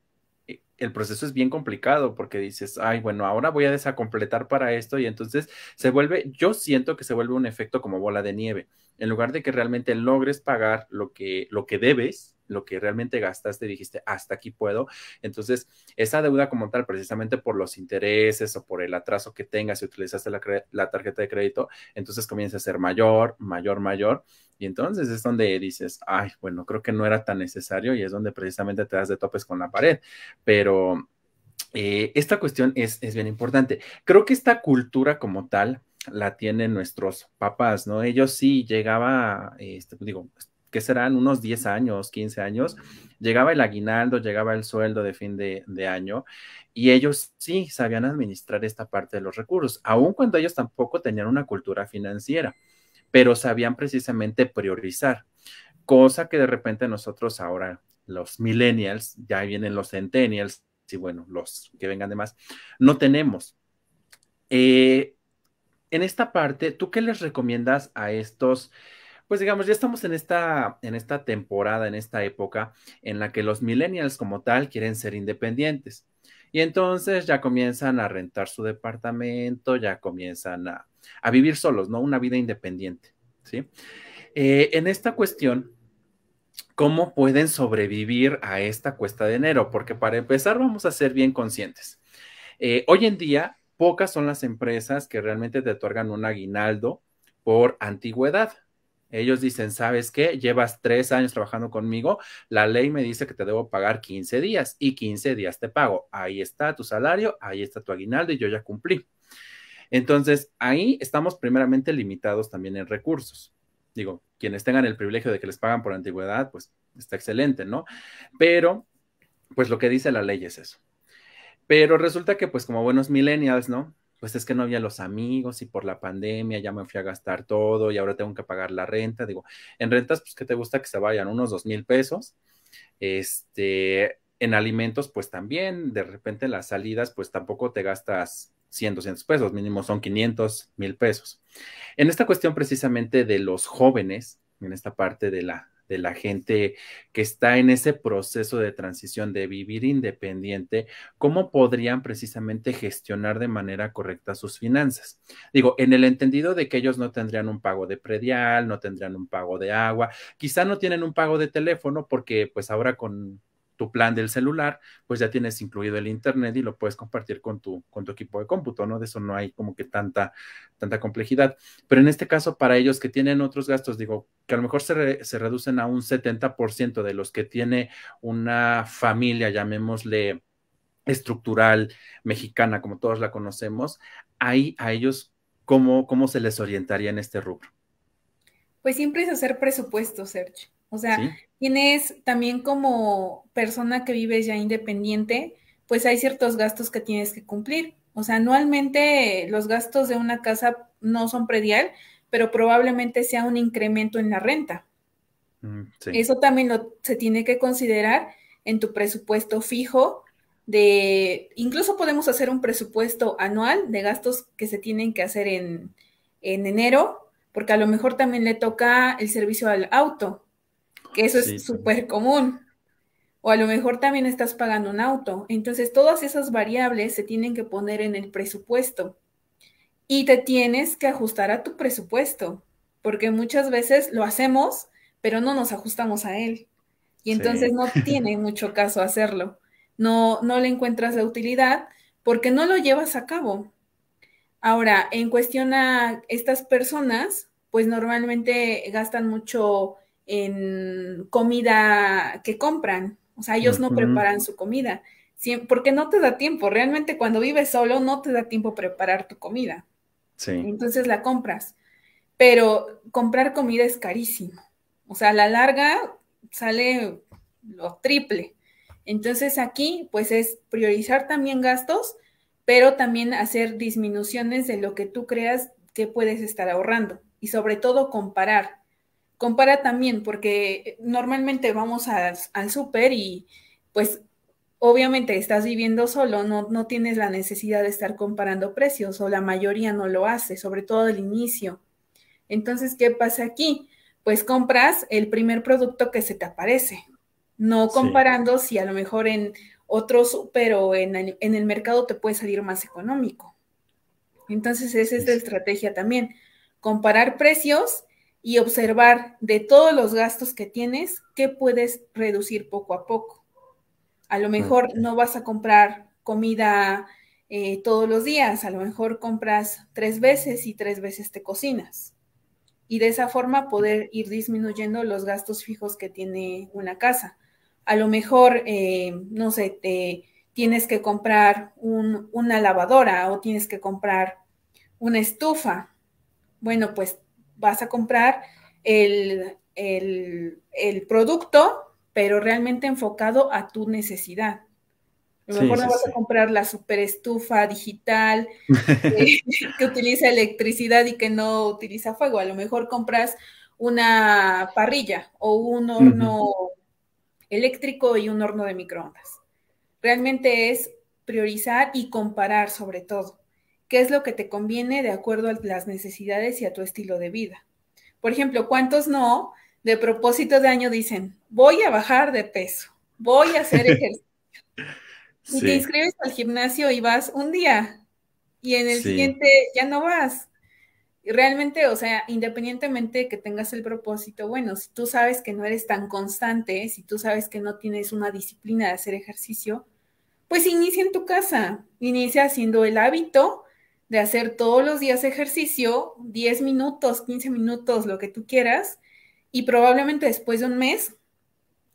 eh, el proceso es bien complicado porque dices, ay, bueno, ahora voy a desacompletar para esto y entonces se vuelve, yo siento que se vuelve un efecto como bola de nieve. En lugar de que realmente logres pagar lo que, lo que debes, lo que realmente gastaste, dijiste, hasta aquí puedo. Entonces, esa deuda como tal, precisamente por los intereses o por el atraso que tengas si utilizaste la, la tarjeta de crédito, entonces comienza a ser mayor, mayor, mayor. Y entonces es donde dices, ay, bueno, creo que no era tan necesario y es donde precisamente te das de topes con la pared. Pero eh, esta cuestión es, es bien importante. Creo que esta cultura como tal la tienen nuestros papás, ¿no? Ellos sí llegaba, este, digo, que serán unos 10 años, 15 años, llegaba el aguinaldo, llegaba el sueldo de fin de, año y ellos sí sabían administrar esta parte de los recursos, aun cuando ellos tampoco tenían una cultura financiera, pero sabían precisamente priorizar, cosa que de repente nosotros ahora, los millennials, ya vienen los centennials y bueno, los que vengan de más, no tenemos. Eh, en esta parte, ¿tú qué les recomiendas a estos? pues digamos, ya estamos en esta, en esta temporada, en esta época en la que los millennials como tal quieren ser independientes. Y entonces ya comienzan a rentar su departamento, ya comienzan a, vivir solos, ¿no? Una vida independiente, ¿sí? Eh, en esta cuestión, ¿cómo pueden sobrevivir a esta cuesta de enero? Porque para empezar vamos a ser bien conscientes. Eh, hoy en día, pocas son las empresas que realmente te otorgan un aguinaldo por antigüedad, ellos dicen, ¿sabes qué? Llevas tres años trabajando conmigo, la ley me dice que te debo pagar 15 días y 15 días te pago. Ahí está tu salario, ahí está tu aguinaldo y yo ya cumplí. Entonces, ahí estamos primeramente limitados también en recursos. Digo, quienes tengan el privilegio de que les pagan por antigüedad, pues está excelente, ¿no? Pero, pues lo que dice la ley es eso. Pero resulta que, pues como buenos millennials, ¿no? pues es que no había los amigos y por la pandemia ya me fui a gastar todo y ahora tengo que pagar la renta. Digo, en rentas, pues, ¿qué te gusta que se vayan? Unos dos mil pesos. Este, en alimentos, pues también, de repente en las salidas, pues tampoco te gastas 100, 200 pesos, mínimo son 500, mil pesos. En esta cuestión precisamente de los jóvenes, en esta parte de la de la gente que está en ese proceso de transición de vivir independiente, cómo podrían precisamente gestionar de manera correcta sus finanzas. Digo, en el entendido de que ellos no tendrían un pago de predial, no tendrían un pago de agua, quizá no tienen un pago de teléfono porque pues ahora con tu plan del celular, pues ya tienes incluido el internet y lo puedes compartir con tu, con tu equipo de cómputo, ¿no? De eso no hay como que tanta, tanta complejidad. Pero en este caso, para ellos que tienen otros gastos, digo, que a lo mejor se, reducen a un 70% de los que tiene una familia, llamémosle estructural mexicana, como todos la conocemos, ahí a ellos, ¿cómo, cómo se les orientaría en este rubro? Pues siempre es hacer presupuesto, Sergio. O sea, tienes también como persona que vives ya independiente, pues hay ciertos gastos que tienes que cumplir. O sea, anualmente los gastos de una casa no son predial, pero probablemente sea un incremento en la renta. Mm, Eso también se tiene que considerar en tu presupuesto fijo de, incluso podemos hacer un presupuesto anual de gastos que se tienen que hacer en, en enero, porque a lo mejor también le toca el servicio al auto, que eso es súper común. O a lo mejor también estás pagando un auto. Entonces, todas esas variables se tienen que poner en el presupuesto y te tienes que ajustar a tu presupuesto, porque muchas veces lo hacemos, pero no nos ajustamos a él. Y entonces no [laughs] tiene mucho caso hacerlo. No, no le encuentras la utilidad porque no lo llevas a cabo. Ahora, en cuestión a estas personas, pues normalmente gastan mucho en comida que compran. O sea, ellos no preparan su comida, porque no te da tiempo. Realmente cuando vives solo no te da tiempo preparar tu comida. Entonces la compras. Pero comprar comida es carísimo. O sea, a la larga sale lo triple. Entonces aquí pues es priorizar también gastos, pero también hacer disminuciones de lo que tú creas que puedes estar ahorrando y sobre todo comparar compara también, porque eh, normalmente vamos al súper y pues obviamente estás viviendo solo, no, tienes la necesidad de estar comparando precios o la mayoría no lo hace, sobre todo al inicio. Entonces, ¿qué pasa aquí? Pues compras el primer producto que se te aparece, no comparando si a lo mejor en otro súper o en el, en el mercado te puede salir más económico. Entonces, esa es la estrategia también, comparar precios y observar de todos los gastos que tienes, qué puedes reducir poco a poco. A lo mejor no vas a comprar comida eh, todos los días, a lo mejor compras tres veces y tres veces te cocinas. Y de esa forma poder ir disminuyendo los gastos fijos que tiene una casa. A lo mejor, eh, no sé, te tienes que comprar una lavadora o tienes que comprar una estufa. Bueno, pues vas a comprar el, producto, pero realmente enfocado a tu necesidad. A lo mejor no vas a comprar la superestufa digital [laughs] que utiliza electricidad y que no utiliza fuego. A lo mejor compras una parrilla o un horno eléctrico y un horno de microondas. Realmente es priorizar y comparar sobre todo qué es lo que te conviene de acuerdo a las necesidades y a tu estilo de vida. Por ejemplo, ¿cuántos no de propósito de año dicen, voy a bajar de peso, voy a hacer [laughs] ejercicio? Y te inscribes al gimnasio y vas un día y en el siguiente ya no vas. Y realmente, o sea, independientemente de que tengas el propósito, bueno, si tú sabes que no eres tan constante, si tú sabes que no tienes una disciplina de hacer ejercicio, pues inicia en tu casa, inicia haciendo el hábito de hacer todos los días ejercicio, 10 minutos, 15 minutos, lo que tú quieras, y probablemente después de un mes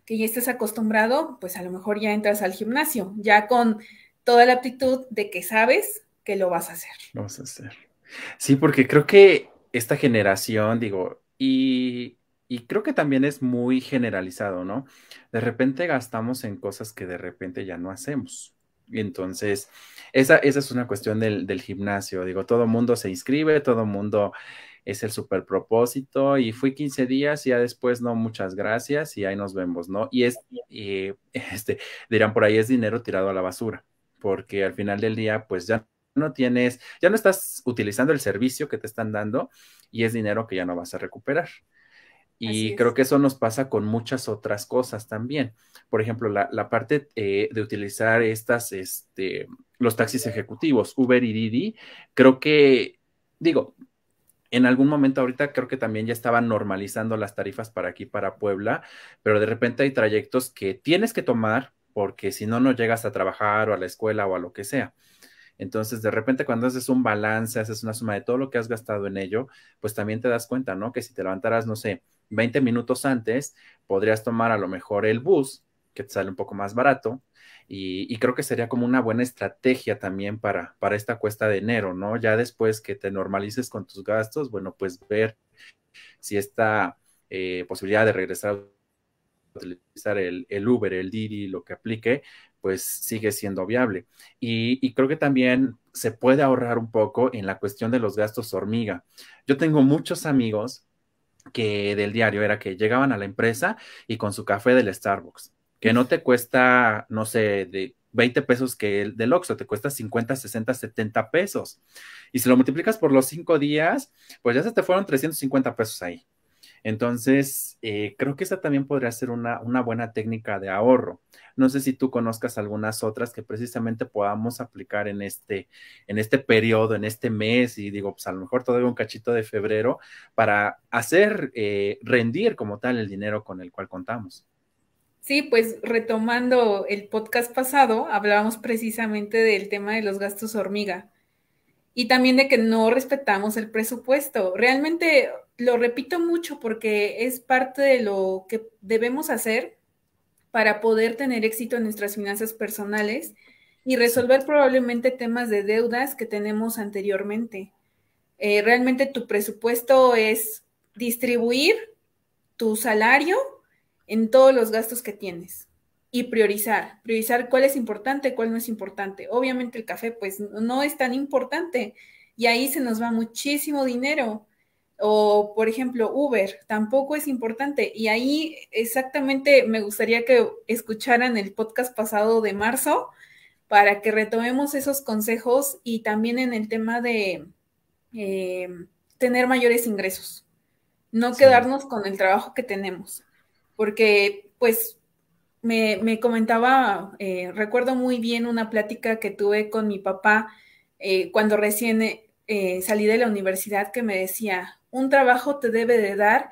que ya estés acostumbrado, pues a lo mejor ya entras al gimnasio, ya con toda la aptitud de que sabes que lo vas a hacer. Lo vas a hacer. Sí, porque creo que esta generación, digo, y, y creo que también es muy generalizado, ¿no? De repente gastamos en cosas que de repente ya no hacemos. Entonces, esa, esa es una cuestión del, del gimnasio. Digo, todo mundo se inscribe, todo mundo es el super propósito y fui 15 días y ya después no, muchas gracias y ahí nos vemos, ¿no? Y es, y eh, [laughs] este, dirán por ahí es dinero tirado a la basura, porque al final del día pues ya no tienes, ya no estás utilizando el servicio que te están dando y es dinero que ya no vas a recuperar. Y creo que eso nos pasa con muchas otras cosas también. Por ejemplo, la, parte eh, de utilizar estas, este, los taxis ejecutivos, Uber y Didi, creo que, digo, en algún momento ahorita creo que también ya estaban normalizando las tarifas para aquí, para Puebla, pero de repente hay trayectos que tienes que tomar porque si no, no llegas a trabajar o a la escuela o a lo que sea. Entonces, de repente, cuando haces un balance, haces una suma de todo lo que has gastado en ello, pues también te das cuenta, ¿no? Que si te levantaras, no sé, 20 minutos antes podrías tomar a lo mejor el bus, que te sale un poco más barato, y, creo que sería como una buena estrategia también para, para esta cuesta de enero, ¿no? Ya después que te normalices con tus gastos, bueno, pues ver si esta eh, posibilidad de regresar a utilizar el, el, Uber, el Didi, lo que aplique, pues sigue siendo viable. Y, y creo que también se puede ahorrar un poco en la cuestión de los gastos hormiga. Yo tengo muchos amigos que del diario era que llegaban a la empresa y con su café del Starbucks, que no te cuesta, no sé, de 20 pesos que el del Oxxo, te cuesta 50, 60, 70 pesos. Y si lo multiplicas por los cinco días, pues ya se te fueron 350 pesos ahí. Entonces, eh, creo que esa también podría ser una, buena técnica de ahorro. No sé si tú conozcas algunas otras que precisamente podamos aplicar en este, en este periodo, en este mes, y digo, pues a lo mejor todavía un cachito de febrero para hacer eh, rendir como tal el dinero con el cual contamos. Sí, pues retomando el podcast pasado, hablábamos precisamente del tema de los gastos hormiga y también de que no respetamos el presupuesto. Realmente lo repito mucho porque es parte de lo que debemos hacer para poder tener éxito en nuestras finanzas personales y resolver probablemente temas de deudas que tenemos anteriormente. Eh, realmente tu presupuesto es distribuir tu salario en todos los gastos que tienes y priorizar, priorizar cuál es importante, cuál no es importante. Obviamente el café pues no es tan importante y ahí se nos va muchísimo dinero o por ejemplo Uber, tampoco es importante. Y ahí exactamente me gustaría que escucharan el podcast pasado de marzo para que retomemos esos consejos y también en el tema de eh, tener mayores ingresos, no quedarnos con el trabajo que tenemos, porque pues me, comentaba, eh, recuerdo muy bien una plática que tuve con mi papá eh, cuando recién eh, salí de la universidad que me decía, un trabajo te debe de dar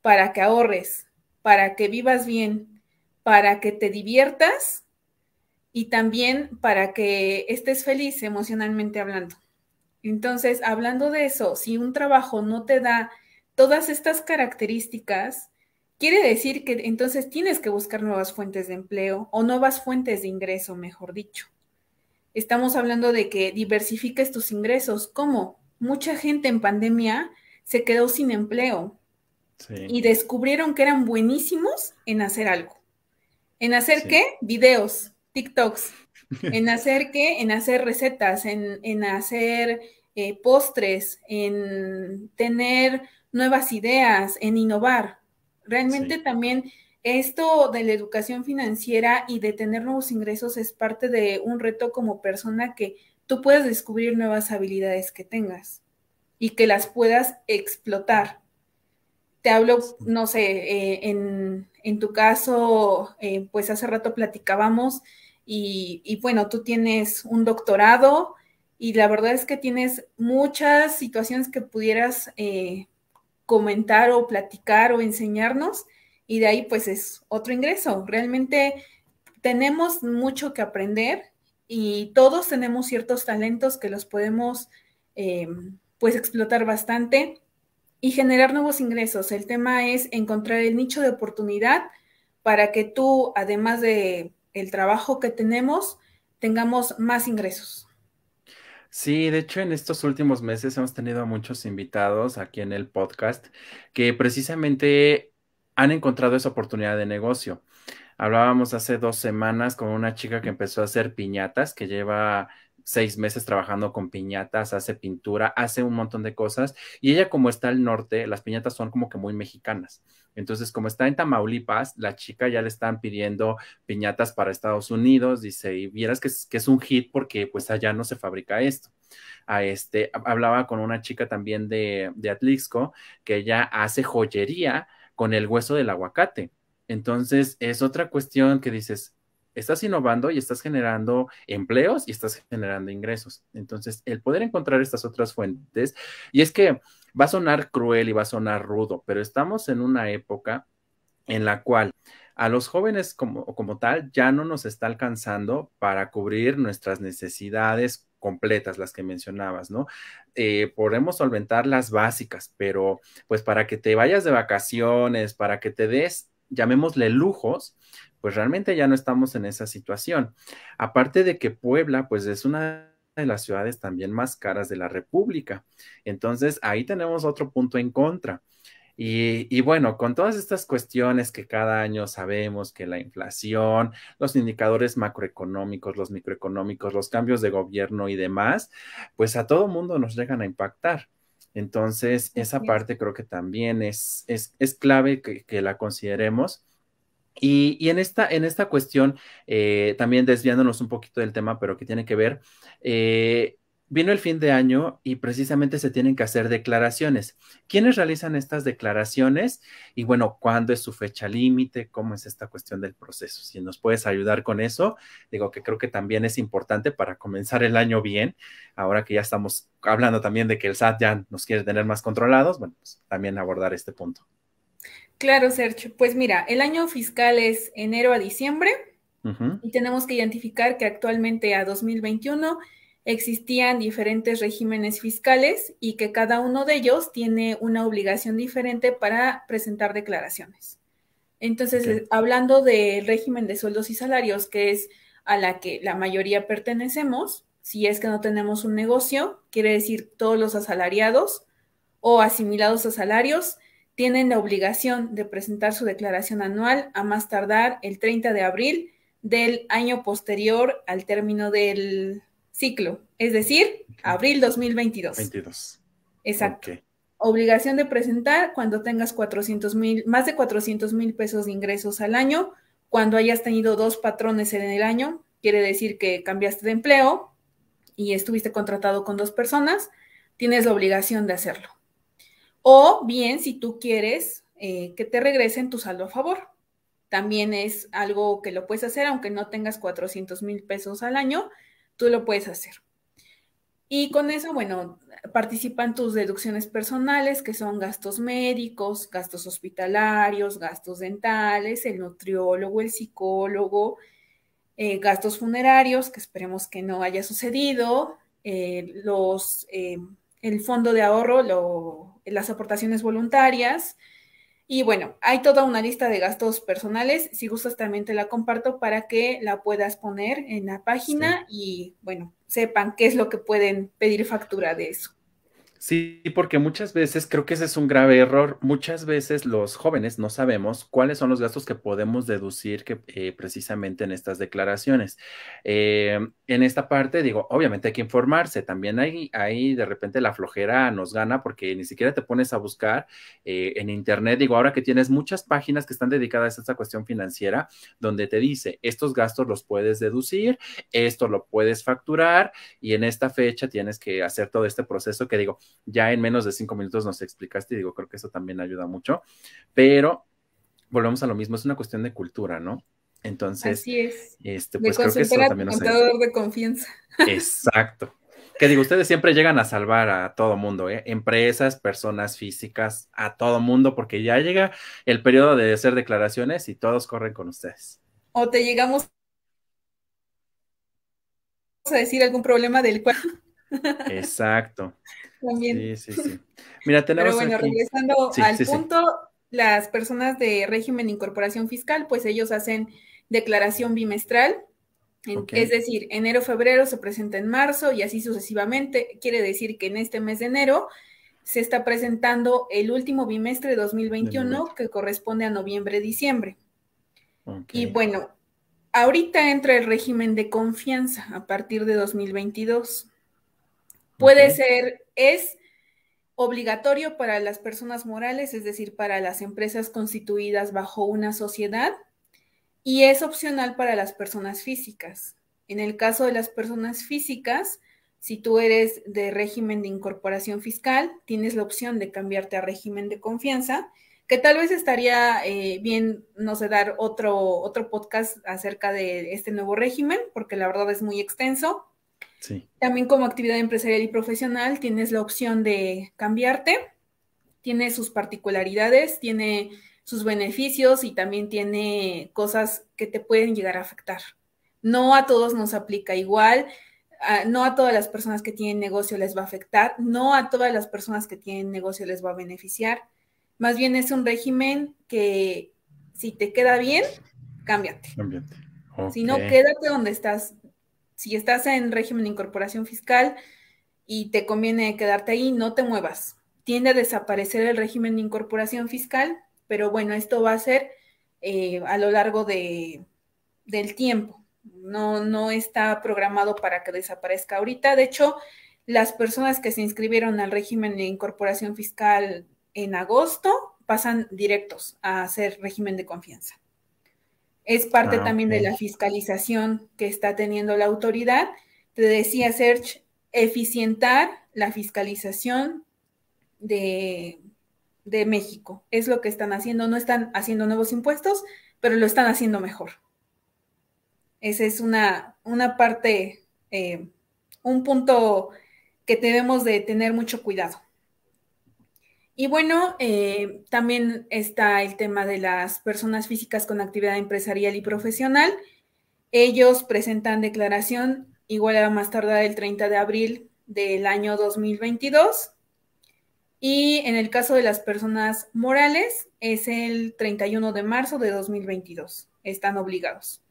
para que ahorres, para que vivas bien, para que te diviertas y también para que estés feliz emocionalmente hablando. Entonces, hablando de eso, si un trabajo no te da todas estas características, quiere decir que entonces tienes que buscar nuevas fuentes de empleo o nuevas fuentes de ingreso, mejor dicho estamos hablando de que diversifiques tus ingresos. ¿Cómo? Mucha gente en pandemia se quedó sin empleo sí. y descubrieron que eran buenísimos en hacer algo. ¿En hacer qué? Videos, TikToks. ¿En hacer qué? En hacer recetas, en, hacer eh, postres, en tener nuevas ideas, en innovar. Realmente también esto de la educación financiera y de tener nuevos ingresos es parte de un reto como persona que tú puedes descubrir nuevas habilidades que tengas y que las puedas explotar. Te hablo, no sé, eh, en, tu caso, eh, pues hace rato platicábamos y, bueno, tú tienes un doctorado y la verdad es que tienes muchas situaciones que pudieras eh, comentar o platicar o enseñarnos y de ahí pues es otro ingreso. Realmente tenemos mucho que aprender y todos tenemos ciertos talentos que los podemos em, pues explotar bastante y generar nuevos ingresos. El tema es encontrar el nicho de oportunidad para que tú, además de el trabajo que tenemos, tengamos más ingresos. Sí, de hecho en estos últimos meses hemos tenido a muchos invitados aquí en el podcast que precisamente han encontrado esa oportunidad de negocio. Hablábamos hace dos semanas con una chica que empezó a hacer piñatas, que lleva seis meses trabajando con piñatas, hace pintura, hace un montón de cosas. Y ella, como está al norte, las piñatas son como que muy mexicanas. Entonces, como está en Tamaulipas, la chica ya le están pidiendo piñatas para Estados Unidos, dice, y vieras que es, que es un hit porque pues allá no se fabrica esto. A este, hablaba con una chica también de, de Atlixco, que ella hace joyería, con el hueso del aguacate. Entonces, es otra cuestión que dices, estás innovando y estás generando empleos y estás generando ingresos. Entonces, el poder encontrar estas otras fuentes, y es que va a sonar cruel y va a sonar rudo, pero estamos en una época en la cual a los jóvenes como, como tal ya no nos está alcanzando para cubrir nuestras necesidades completas, las que mencionabas, ¿no? Eh, podemos solventar las básicas, pero pues para que te vayas de vacaciones, para que te des, llamémosle lujos, pues realmente ya no estamos en esa situación. Aparte de que Puebla, pues es una de las ciudades también más caras de la República. Entonces, ahí tenemos otro punto en contra. Y, bueno, con todas estas cuestiones que cada año sabemos, que la inflación, los indicadores macroeconómicos, los microeconómicos, los cambios de gobierno y demás, pues a todo mundo nos llegan a impactar. Entonces, esa parte creo que también es, es, clave que, la consideremos. Y, en, esta, en esta cuestión, eh, también desviándonos un poquito del tema, pero que tiene que ver, eh, vino el fin de año y precisamente se tienen que hacer declaraciones. ¿Quiénes realizan estas declaraciones? Y bueno, ¿cuándo es su fecha límite? ¿Cómo es esta cuestión del proceso? Si nos puedes ayudar con eso, digo que creo que también es importante para comenzar el año bien, ahora que ya estamos hablando también de que el SAT ya nos quiere tener más controlados, bueno, pues también abordar este punto. Claro, Sergio. Pues mira, el año fiscal es enero a diciembre y tenemos que identificar que actualmente a 2021 existían diferentes regímenes fiscales y que cada uno de ellos tiene una obligación diferente para presentar declaraciones. Entonces, hablando del régimen de sueldos y salarios, que es a la que la mayoría pertenecemos, si es que no tenemos un negocio, quiere decir todos los asalariados o asimilados a salarios tienen la obligación de presentar su declaración anual a más tardar el 30 de abril del año posterior al término del ciclo, es decir, abril 2022. 22. Exacto. Obligación de presentar cuando tengas 400 mil, más de 400 mil pesos de ingresos al año, cuando hayas tenido dos patrones en el año, quiere decir que cambiaste de empleo y estuviste contratado con dos personas, tienes la obligación de hacerlo. O bien, si tú quieres eh, que te regresen tu saldo a favor, también es algo que lo puedes hacer aunque no tengas 400 mil pesos al año tú lo puedes hacer. Y con eso, bueno, participan tus deducciones personales, que son gastos médicos, gastos hospitalarios, gastos dentales, el nutriólogo, el psicólogo, eh, gastos funerarios, que esperemos que no haya sucedido, eh, eh, el fondo de ahorro, las aportaciones voluntarias, y bueno, hay toda una lista de gastos personales. Si gustas, también te la comparto para que la puedas poner en la página y, bueno, sepan qué es lo que pueden pedir factura de eso. Sí, porque muchas veces, creo que ese es un grave error, muchas veces los jóvenes no sabemos cuáles son los gastos que podemos deducir que, eh, precisamente en estas declaraciones. Em, en esta parte, digo, obviamente hay que informarse, también hay, de repente la flojera nos gana porque ni siquiera te pones a buscar eh, en internet, digo, ahora que tienes muchas páginas que están dedicadas a esta cuestión financiera, donde te dice, estos gastos los puedes deducir, esto lo puedes facturar y en esta fecha tienes que hacer todo este proceso que digo, ya en menos de cinco minutos nos explicaste y digo, creo que eso también ayuda mucho, pero volvemos a lo mismo, es una cuestión de cultura, ¿no? Entonces, es. este, pues creo que eso también nos de confianza. Exacto. Que digo, ustedes siempre llegan a salvar a todo mundo, ¿eh? empresas, personas físicas, a todo mundo, porque ya llega el periodo de hacer declaraciones y todos corren con ustedes. O te llegamos a decir algún problema del cual. Exacto también. Sí, sí, sí. Mira, [laughs] tenemos Pero bueno, regresando al punto, las personas de régimen de incorporación fiscal, pues ellos hacen declaración bimestral. Es decir, enero, febrero se presenta en marzo y así sucesivamente. Quiere decir que en este mes de enero se está presentando el último bimestre de 2021 que corresponde a noviembre, diciembre. Y bueno, ahorita entra el régimen de confianza a partir de 2022. Puede ser es obligatorio para las personas morales, es decir, para las empresas constituidas bajo una sociedad, y es opcional para las personas físicas. En el caso de las personas físicas, si tú eres de régimen de incorporación fiscal, tienes la opción de cambiarte a régimen de confianza, que tal vez estaría eh, bien, no sé, dar otro podcast acerca de este nuevo régimen, porque la verdad es muy extenso, también como actividad empresarial y profesional tienes la opción de cambiarte, tiene sus particularidades, tiene sus beneficios y también tiene cosas que te pueden llegar a afectar. No a todos nos aplica igual, ah, no a todas las personas que tienen negocio les va a afectar, no a todas las personas que tienen negocio les va a beneficiar. Más bien es un régimen que si te queda bien, cámbiate. Si no, quédate donde estás si estás en régimen de incorporación fiscal y te conviene quedarte ahí, no te muevas. Tiende a desaparecer el régimen de incorporación fiscal, pero bueno, esto va a ser eh, a lo largo de, del tiempo. No, no está programado para que desaparezca ahorita. De hecho, las personas que se inscribieron al régimen de incorporación fiscal en agosto pasan directos a ser régimen de confianza. Es parte ah, también de la fiscalización que está teniendo la autoridad. Te decía, Serge, eficientar la fiscalización de, México. Es lo que están haciendo. No están haciendo nuevos impuestos, pero lo están haciendo mejor. Esa es una, una parte, eh, un punto que debemos de tener mucho cuidado. Y bueno, eh, también está el tema de las personas físicas con actividad empresarial y profesional. Ellos presentan declaración igual a más tardar el 30 de abril del año 2022. Y en el caso de las personas morales, es el 31 de marzo de 2022. Están obligados.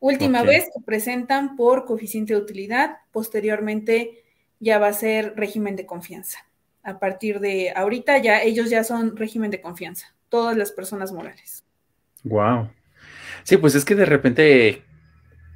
Última vez que presentan por coeficiente de utilidad, posteriormente ya va a ser régimen de confianza a partir de ahorita ya ellos ya son régimen de confianza, todas las personas morales. Wow. Sí, pues es que de repente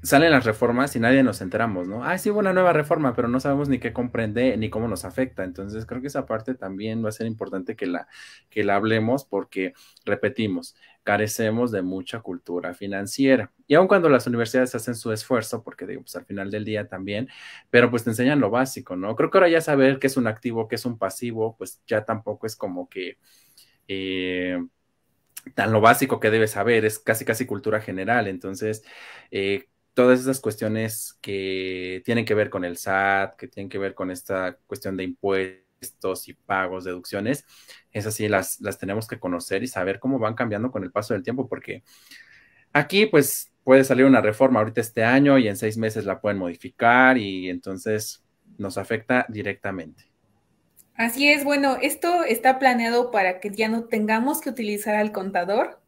salen las reformas y nadie nos enteramos, ¿no? Ah, sí, hubo una nueva reforma, pero no sabemos ni qué comprende ni cómo nos afecta. Entonces, creo que esa parte también va a ser importante que la, que la hablemos porque, repetimos, carecemos de mucha cultura financiera. Y aun cuando las universidades hacen su esfuerzo, porque digo, pues al final del día también, pero pues te enseñan lo básico, ¿no? Creo que ahora ya saber qué es un activo, qué es un pasivo, pues ya tampoco es como que eh, tan lo básico que debes saber, es casi casi cultura general. Entonces, eh, todas esas cuestiones que tienen que ver con el SAT, que tienen que ver con esta cuestión de impuestos y pagos, deducciones, es así, las, tenemos que conocer y saber cómo van cambiando con el paso del tiempo, porque aquí pues puede salir una reforma ahorita este año y en seis meses la pueden modificar y entonces nos afecta directamente. Así es, bueno, esto está planeado para que ya no tengamos que utilizar al contador.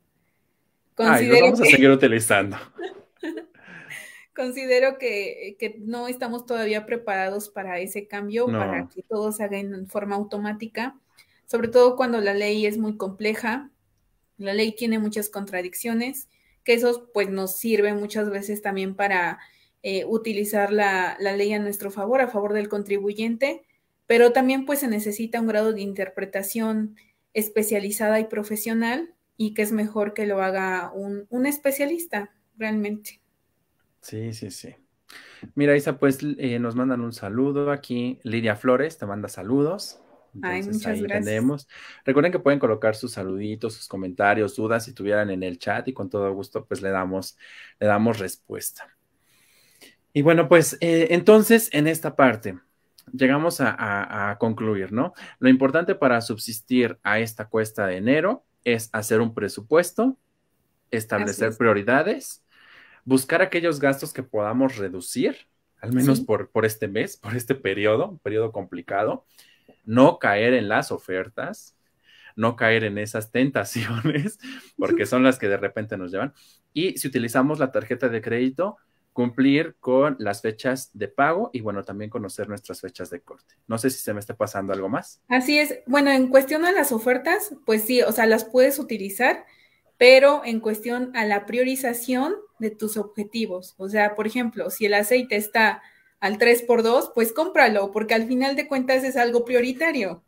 lo vamos a seguir utilizando. [laughs] Considero que, no estamos todavía preparados para ese cambio, para que todo se haga en forma automática sobre todo cuando la ley es muy compleja, la ley tiene muchas contradicciones, que eso pues nos sirve muchas veces también para eh, utilizar la, ley a nuestro favor, a favor del contribuyente, pero también pues se necesita un grado de interpretación especializada y profesional y que es mejor que lo haga un, especialista realmente. Sí, sí, sí. Mira, Isa, pues eh, nos mandan un saludo aquí. Lidia Flores te manda saludos muchas gracias. Recuerden que pueden colocar sus saluditos, sus comentarios, dudas si tuvieran en el chat y con todo gusto pues le damos, le damos respuesta. Y bueno, pues eh, entonces en esta parte llegamos a, concluir, ¿no? Lo importante para subsistir a esta cuesta de enero es hacer un presupuesto, establecer prioridades, buscar aquellos gastos que podamos reducir, al menos por, por este mes, por este periodo, un periodo complicado, no caer en las ofertas, no caer en esas tentaciones, [laughs] porque son las que de repente nos llevan. Y si utilizamos la tarjeta de crédito, cumplir con las fechas de pago y bueno, también conocer nuestras fechas de corte. No sé si se me está pasando algo más. Así es. Bueno, en cuestión a las ofertas, pues sí, o sea, las puedes utilizar, pero en cuestión a la priorización de tus objetivos. O sea, por ejemplo, si el aceite está al 3x2, pues cómpralo, porque al final de cuentas es algo prioritario.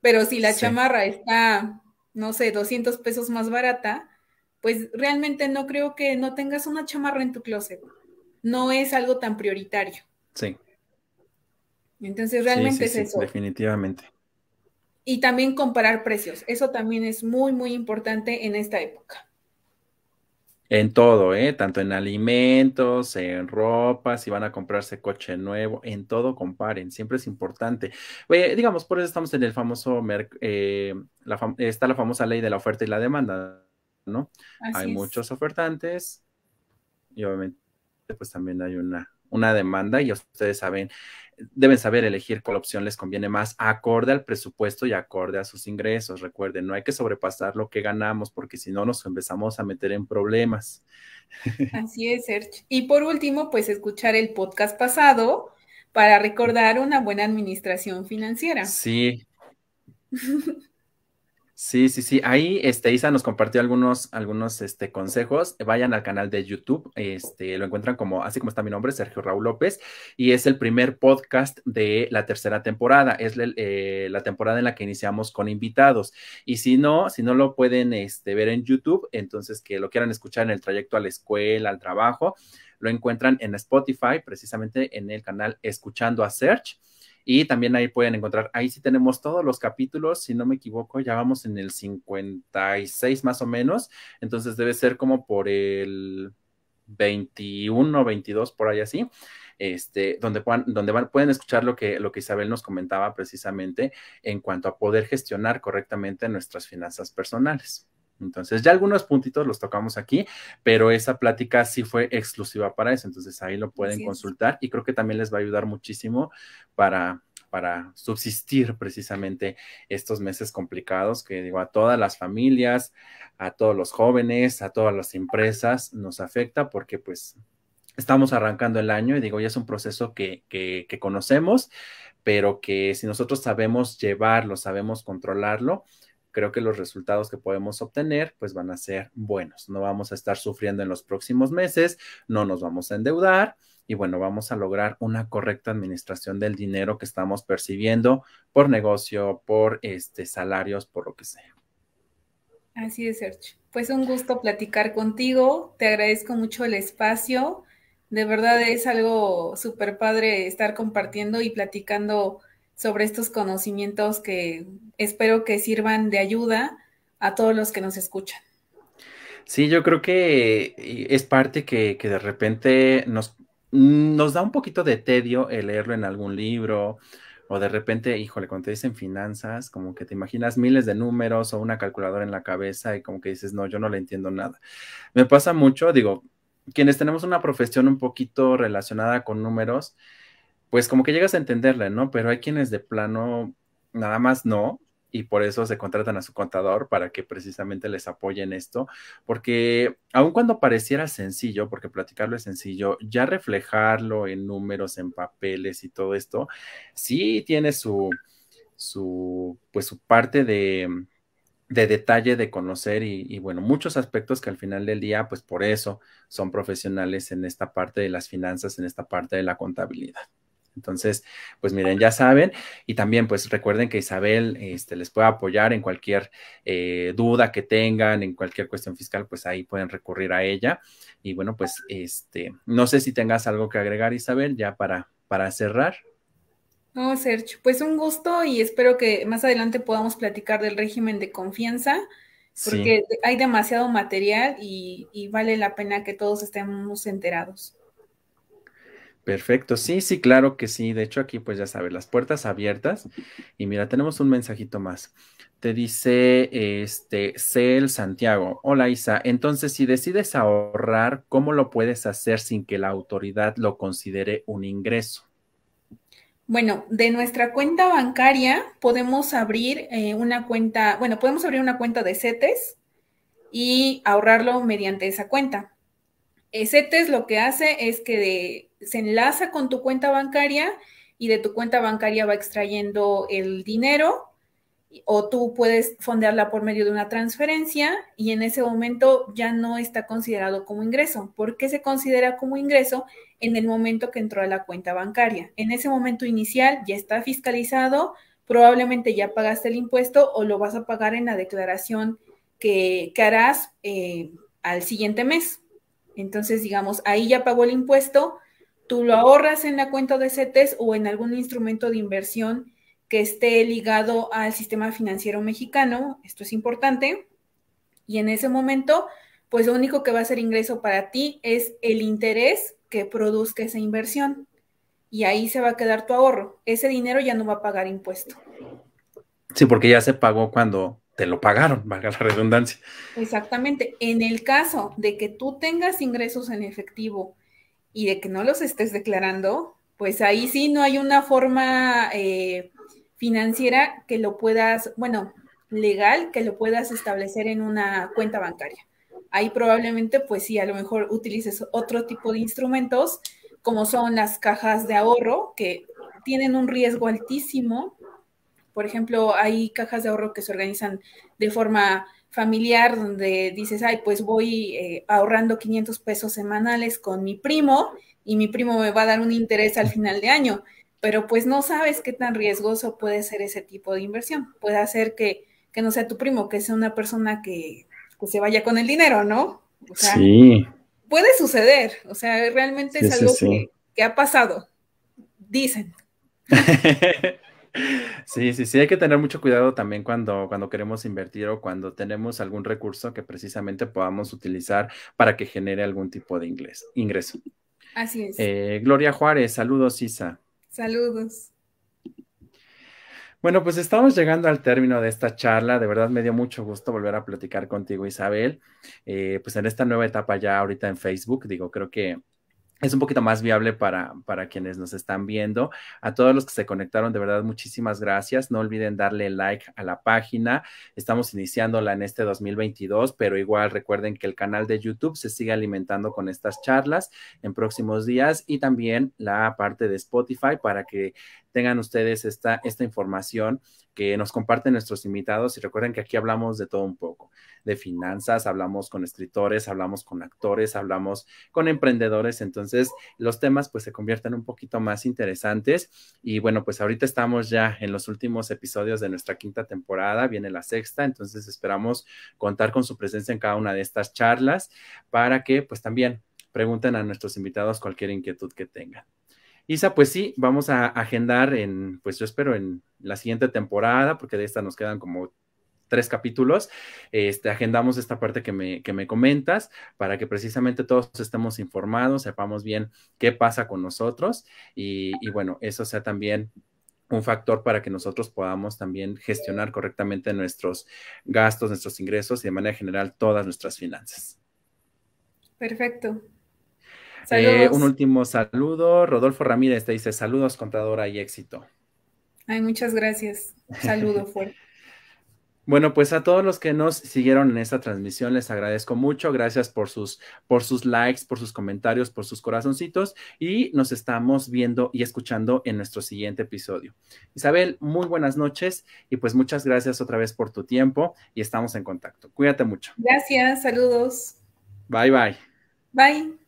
Pero si la chamarra está, no sé, 200 pesos más barata, pues realmente no creo que no tengas una chamarra en tu closet. No es algo tan prioritario. Sí. Entonces realmente es eso. Definitivamente. Y también comparar precios. Eso también es muy, muy importante en esta época. En todo, ¿eh? Tanto en alimentos, en ropa, si van a comprarse coche nuevo, en todo comparen, siempre es importante. digamos, por eso estamos en el famoso, eh, está la famosa ley de la oferta y la demanda, ¿no? hay muchos ofertantes y obviamente pues también hay una una demanda y ustedes saben, deben saber elegir cuál opción les conviene más acorde al presupuesto y acorde a sus ingresos. Recuerden, no hay que sobrepasar lo que ganamos porque si no nos empezamos a meter en problemas. [laughs] Así es, Y por último, pues escuchar el podcast pasado para recordar una buena administración financiera. Sí. [laughs] Sí, sí, sí. Ahí este, Isa nos compartió algunos, algunos este, consejos. Vayan al canal de YouTube. Este, lo encuentran como, así como está mi nombre, Sergio Raúl López. Y es el primer podcast de la tercera temporada. Es eh, la temporada en la que iniciamos con invitados. Y si no, si no lo pueden este, ver en YouTube, entonces que lo quieran escuchar en el trayecto a la escuela, al trabajo, lo encuentran en Spotify, precisamente en el canal Escuchando a Search y también ahí pueden encontrar, ahí sí tenemos todos los capítulos, si no me equivoco, ya vamos en el 56 más o menos, entonces debe ser como por el 21, 22, por ahí así. Este, donde, donde van, pueden escuchar lo que, lo que Isabel nos comentaba precisamente en cuanto a poder gestionar correctamente nuestras finanzas personales. Entonces, ya algunos puntitos los tocamos aquí, pero esa plática sí fue exclusiva para eso. Entonces, ahí lo pueden consultar y creo que también les va a ayudar muchísimo para, para subsistir precisamente estos meses complicados que digo a todas las familias, a todos los jóvenes, a todas las empresas nos afecta porque pues estamos arrancando el año y digo, ya es un proceso que conocemos, pero que si nosotros sabemos llevarlo, sabemos controlarlo, creo que los resultados que podemos obtener pues van a ser buenos. No vamos a estar sufriendo en los próximos meses, no nos vamos a endeudar y bueno, vamos a lograr una correcta administración del dinero que estamos percibiendo por negocio, por este salarios, por lo que sea. Así es, Sergio. Pues un gusto platicar contigo. Te agradezco mucho el espacio. De verdad es algo súper padre estar compartiendo y platicando sobre estos conocimientos que espero que sirvan de ayuda a todos los que nos escuchan. Sí, yo creo que eh, es parte que, que de repente nos, nos da un poquito de tedio el leerlo en algún libro o de repente, híjole, cuando te dicen finanzas, como que te imaginas miles de números o una calculadora en la cabeza y como que dices, no, yo no le entiendo nada. Me pasa mucho, digo, quienes tenemos una profesión un poquito relacionada con números, pues como que llegas a entenderla, ¿no? Pero hay quienes de plano nada más no, y por eso se contratan a su contador para que precisamente les apoyen esto, porque aun cuando pareciera sencillo, porque platicarlo es sencillo, ya reflejarlo en números, en papeles y todo esto, sí tiene su, su pues su parte de, de detalle, de conocer y, bueno, muchos aspectos que al final del día, pues por eso son profesionales en esta parte de las finanzas, en esta parte de la contabilidad. Entonces, pues miren, ya saben. Y también, pues recuerden que Isabel este, les puede apoyar en cualquier eh, duda que tengan, en cualquier cuestión fiscal, pues ahí pueden recurrir a ella. Y bueno, pues este, no sé si tengas algo que agregar, Isabel, ya para, para cerrar. No, Sergio, pues un gusto y espero que más adelante podamos platicar del régimen de confianza, porque hay demasiado material y vale la pena que todos estemos enterados. Perfecto, sí, sí, claro que sí. De hecho, aquí pues ya sabes, las puertas abiertas. Y mira, tenemos un mensajito más. Te dice este Cel Santiago. Hola Isa, entonces si decides ahorrar, ¿cómo lo puedes hacer sin que la autoridad lo considere un ingreso? Bueno, de nuestra cuenta bancaria podemos abrir eh, una cuenta, bueno, podemos abrir una cuenta de CETES y ahorrarlo mediante esa cuenta. Eh, CETES lo que hace es que de, se enlaza con tu cuenta bancaria y de tu cuenta bancaria va extrayendo el dinero o tú puedes fondearla por medio de una transferencia y en ese momento ya no está considerado como ingreso. ¿Por qué se considera como ingreso? En el momento que entró a la cuenta bancaria. En ese momento inicial ya está fiscalizado, probablemente ya pagaste el impuesto o lo vas a pagar en la declaración que, harás eh, al siguiente mes. Entonces, digamos, ahí ya pagó el impuesto, tú lo ahorras en la cuenta de CETES o en algún instrumento de inversión que esté ligado al sistema financiero mexicano, esto es importante, y en ese momento, pues lo único que va a ser ingreso para ti es el interés que produzca esa inversión. Y ahí se va a quedar tu ahorro. Ese dinero ya no va a pagar impuesto. Sí, porque ya se pagó cuando te lo pagaron, [laughs] valga la redundancia. Exactamente. En el caso de que tú tengas ingresos en efectivo y de que no los estés declarando, pues ahí sí no hay una forma eh, financiera que lo puedas, bueno, legal que lo puedas establecer en una cuenta bancaria. Ahí probablemente, pues sí, a lo mejor utilices otro tipo de instrumentos, como son las cajas de ahorro, que tienen un riesgo altísimo. Por ejemplo, hay cajas de ahorro que se organizan de forma familiar donde dices, ay, pues voy eh, ahorrando 500 pesos semanales con mi primo y mi primo me va a dar un interés al final de año, pero pues no sabes qué tan riesgoso puede ser ese tipo de inversión. Puede hacer que, que no sea tu primo, que sea una persona que, se vaya con el dinero, ¿no? O sí. Puede suceder, o sea, realmente es algo Que, que ha pasado, dicen. [laughs] Sí, sí, sí, hay que tener mucho cuidado también cuando, cuando queremos invertir o cuando tenemos algún recurso que precisamente podamos utilizar para que genere algún tipo de inglés, ingreso. Así es. Eh, Gloria Juárez, saludos, Isa. Saludos. Bueno, pues estamos llegando al término de esta charla. De verdad me dio mucho gusto volver a platicar contigo, Isabel. Eh, pues en esta nueva etapa ya ahorita en Facebook, digo, creo que es un poquito más viable para, para quienes nos están viendo. A todos los que se conectaron, de verdad, muchísimas gracias. No olviden darle like a la página. Estamos iniciándola en este 2022, pero igual recuerden que el canal de YouTube se sigue alimentando con estas charlas en próximos días y también la parte de Spotify para que tengan ustedes esta, esta información que nos comparten nuestros invitados y recuerden que aquí hablamos de todo un poco, de finanzas, hablamos con escritores, hablamos con actores, hablamos con emprendedores, entonces los temas pues se convierten un poquito más interesantes y bueno, pues ahorita estamos ya en los últimos episodios de nuestra quinta temporada, viene la sexta, entonces esperamos contar con su presencia en cada una de estas charlas para que pues también pregunten a nuestros invitados cualquier inquietud que tengan. Isa, pues sí, vamos a agendar en, pues yo espero en la siguiente temporada, porque de esta nos quedan como tres capítulos, este, agendamos esta parte que me, que me comentas para que precisamente todos estemos informados, sepamos bien qué pasa con nosotros y bueno, eso sea también un factor para que nosotros podamos también gestionar correctamente nuestros gastos, nuestros ingresos y de manera general todas nuestras finanzas. Perfecto, eh, un último saludo. Rodolfo Ramírez te dice saludos, contadora y éxito. Ay, muchas gracias. Saludo [laughs] fuerte. Bueno, pues a todos los que nos siguieron en esta transmisión les agradezco mucho. Gracias por sus por sus likes, por sus comentarios, por sus corazoncitos y nos estamos viendo y escuchando en nuestro siguiente episodio. Isabel, muy buenas noches y pues muchas gracias otra vez por tu tiempo y estamos en contacto. Cuídate mucho. Gracias, saludos. Bye bye. Bye.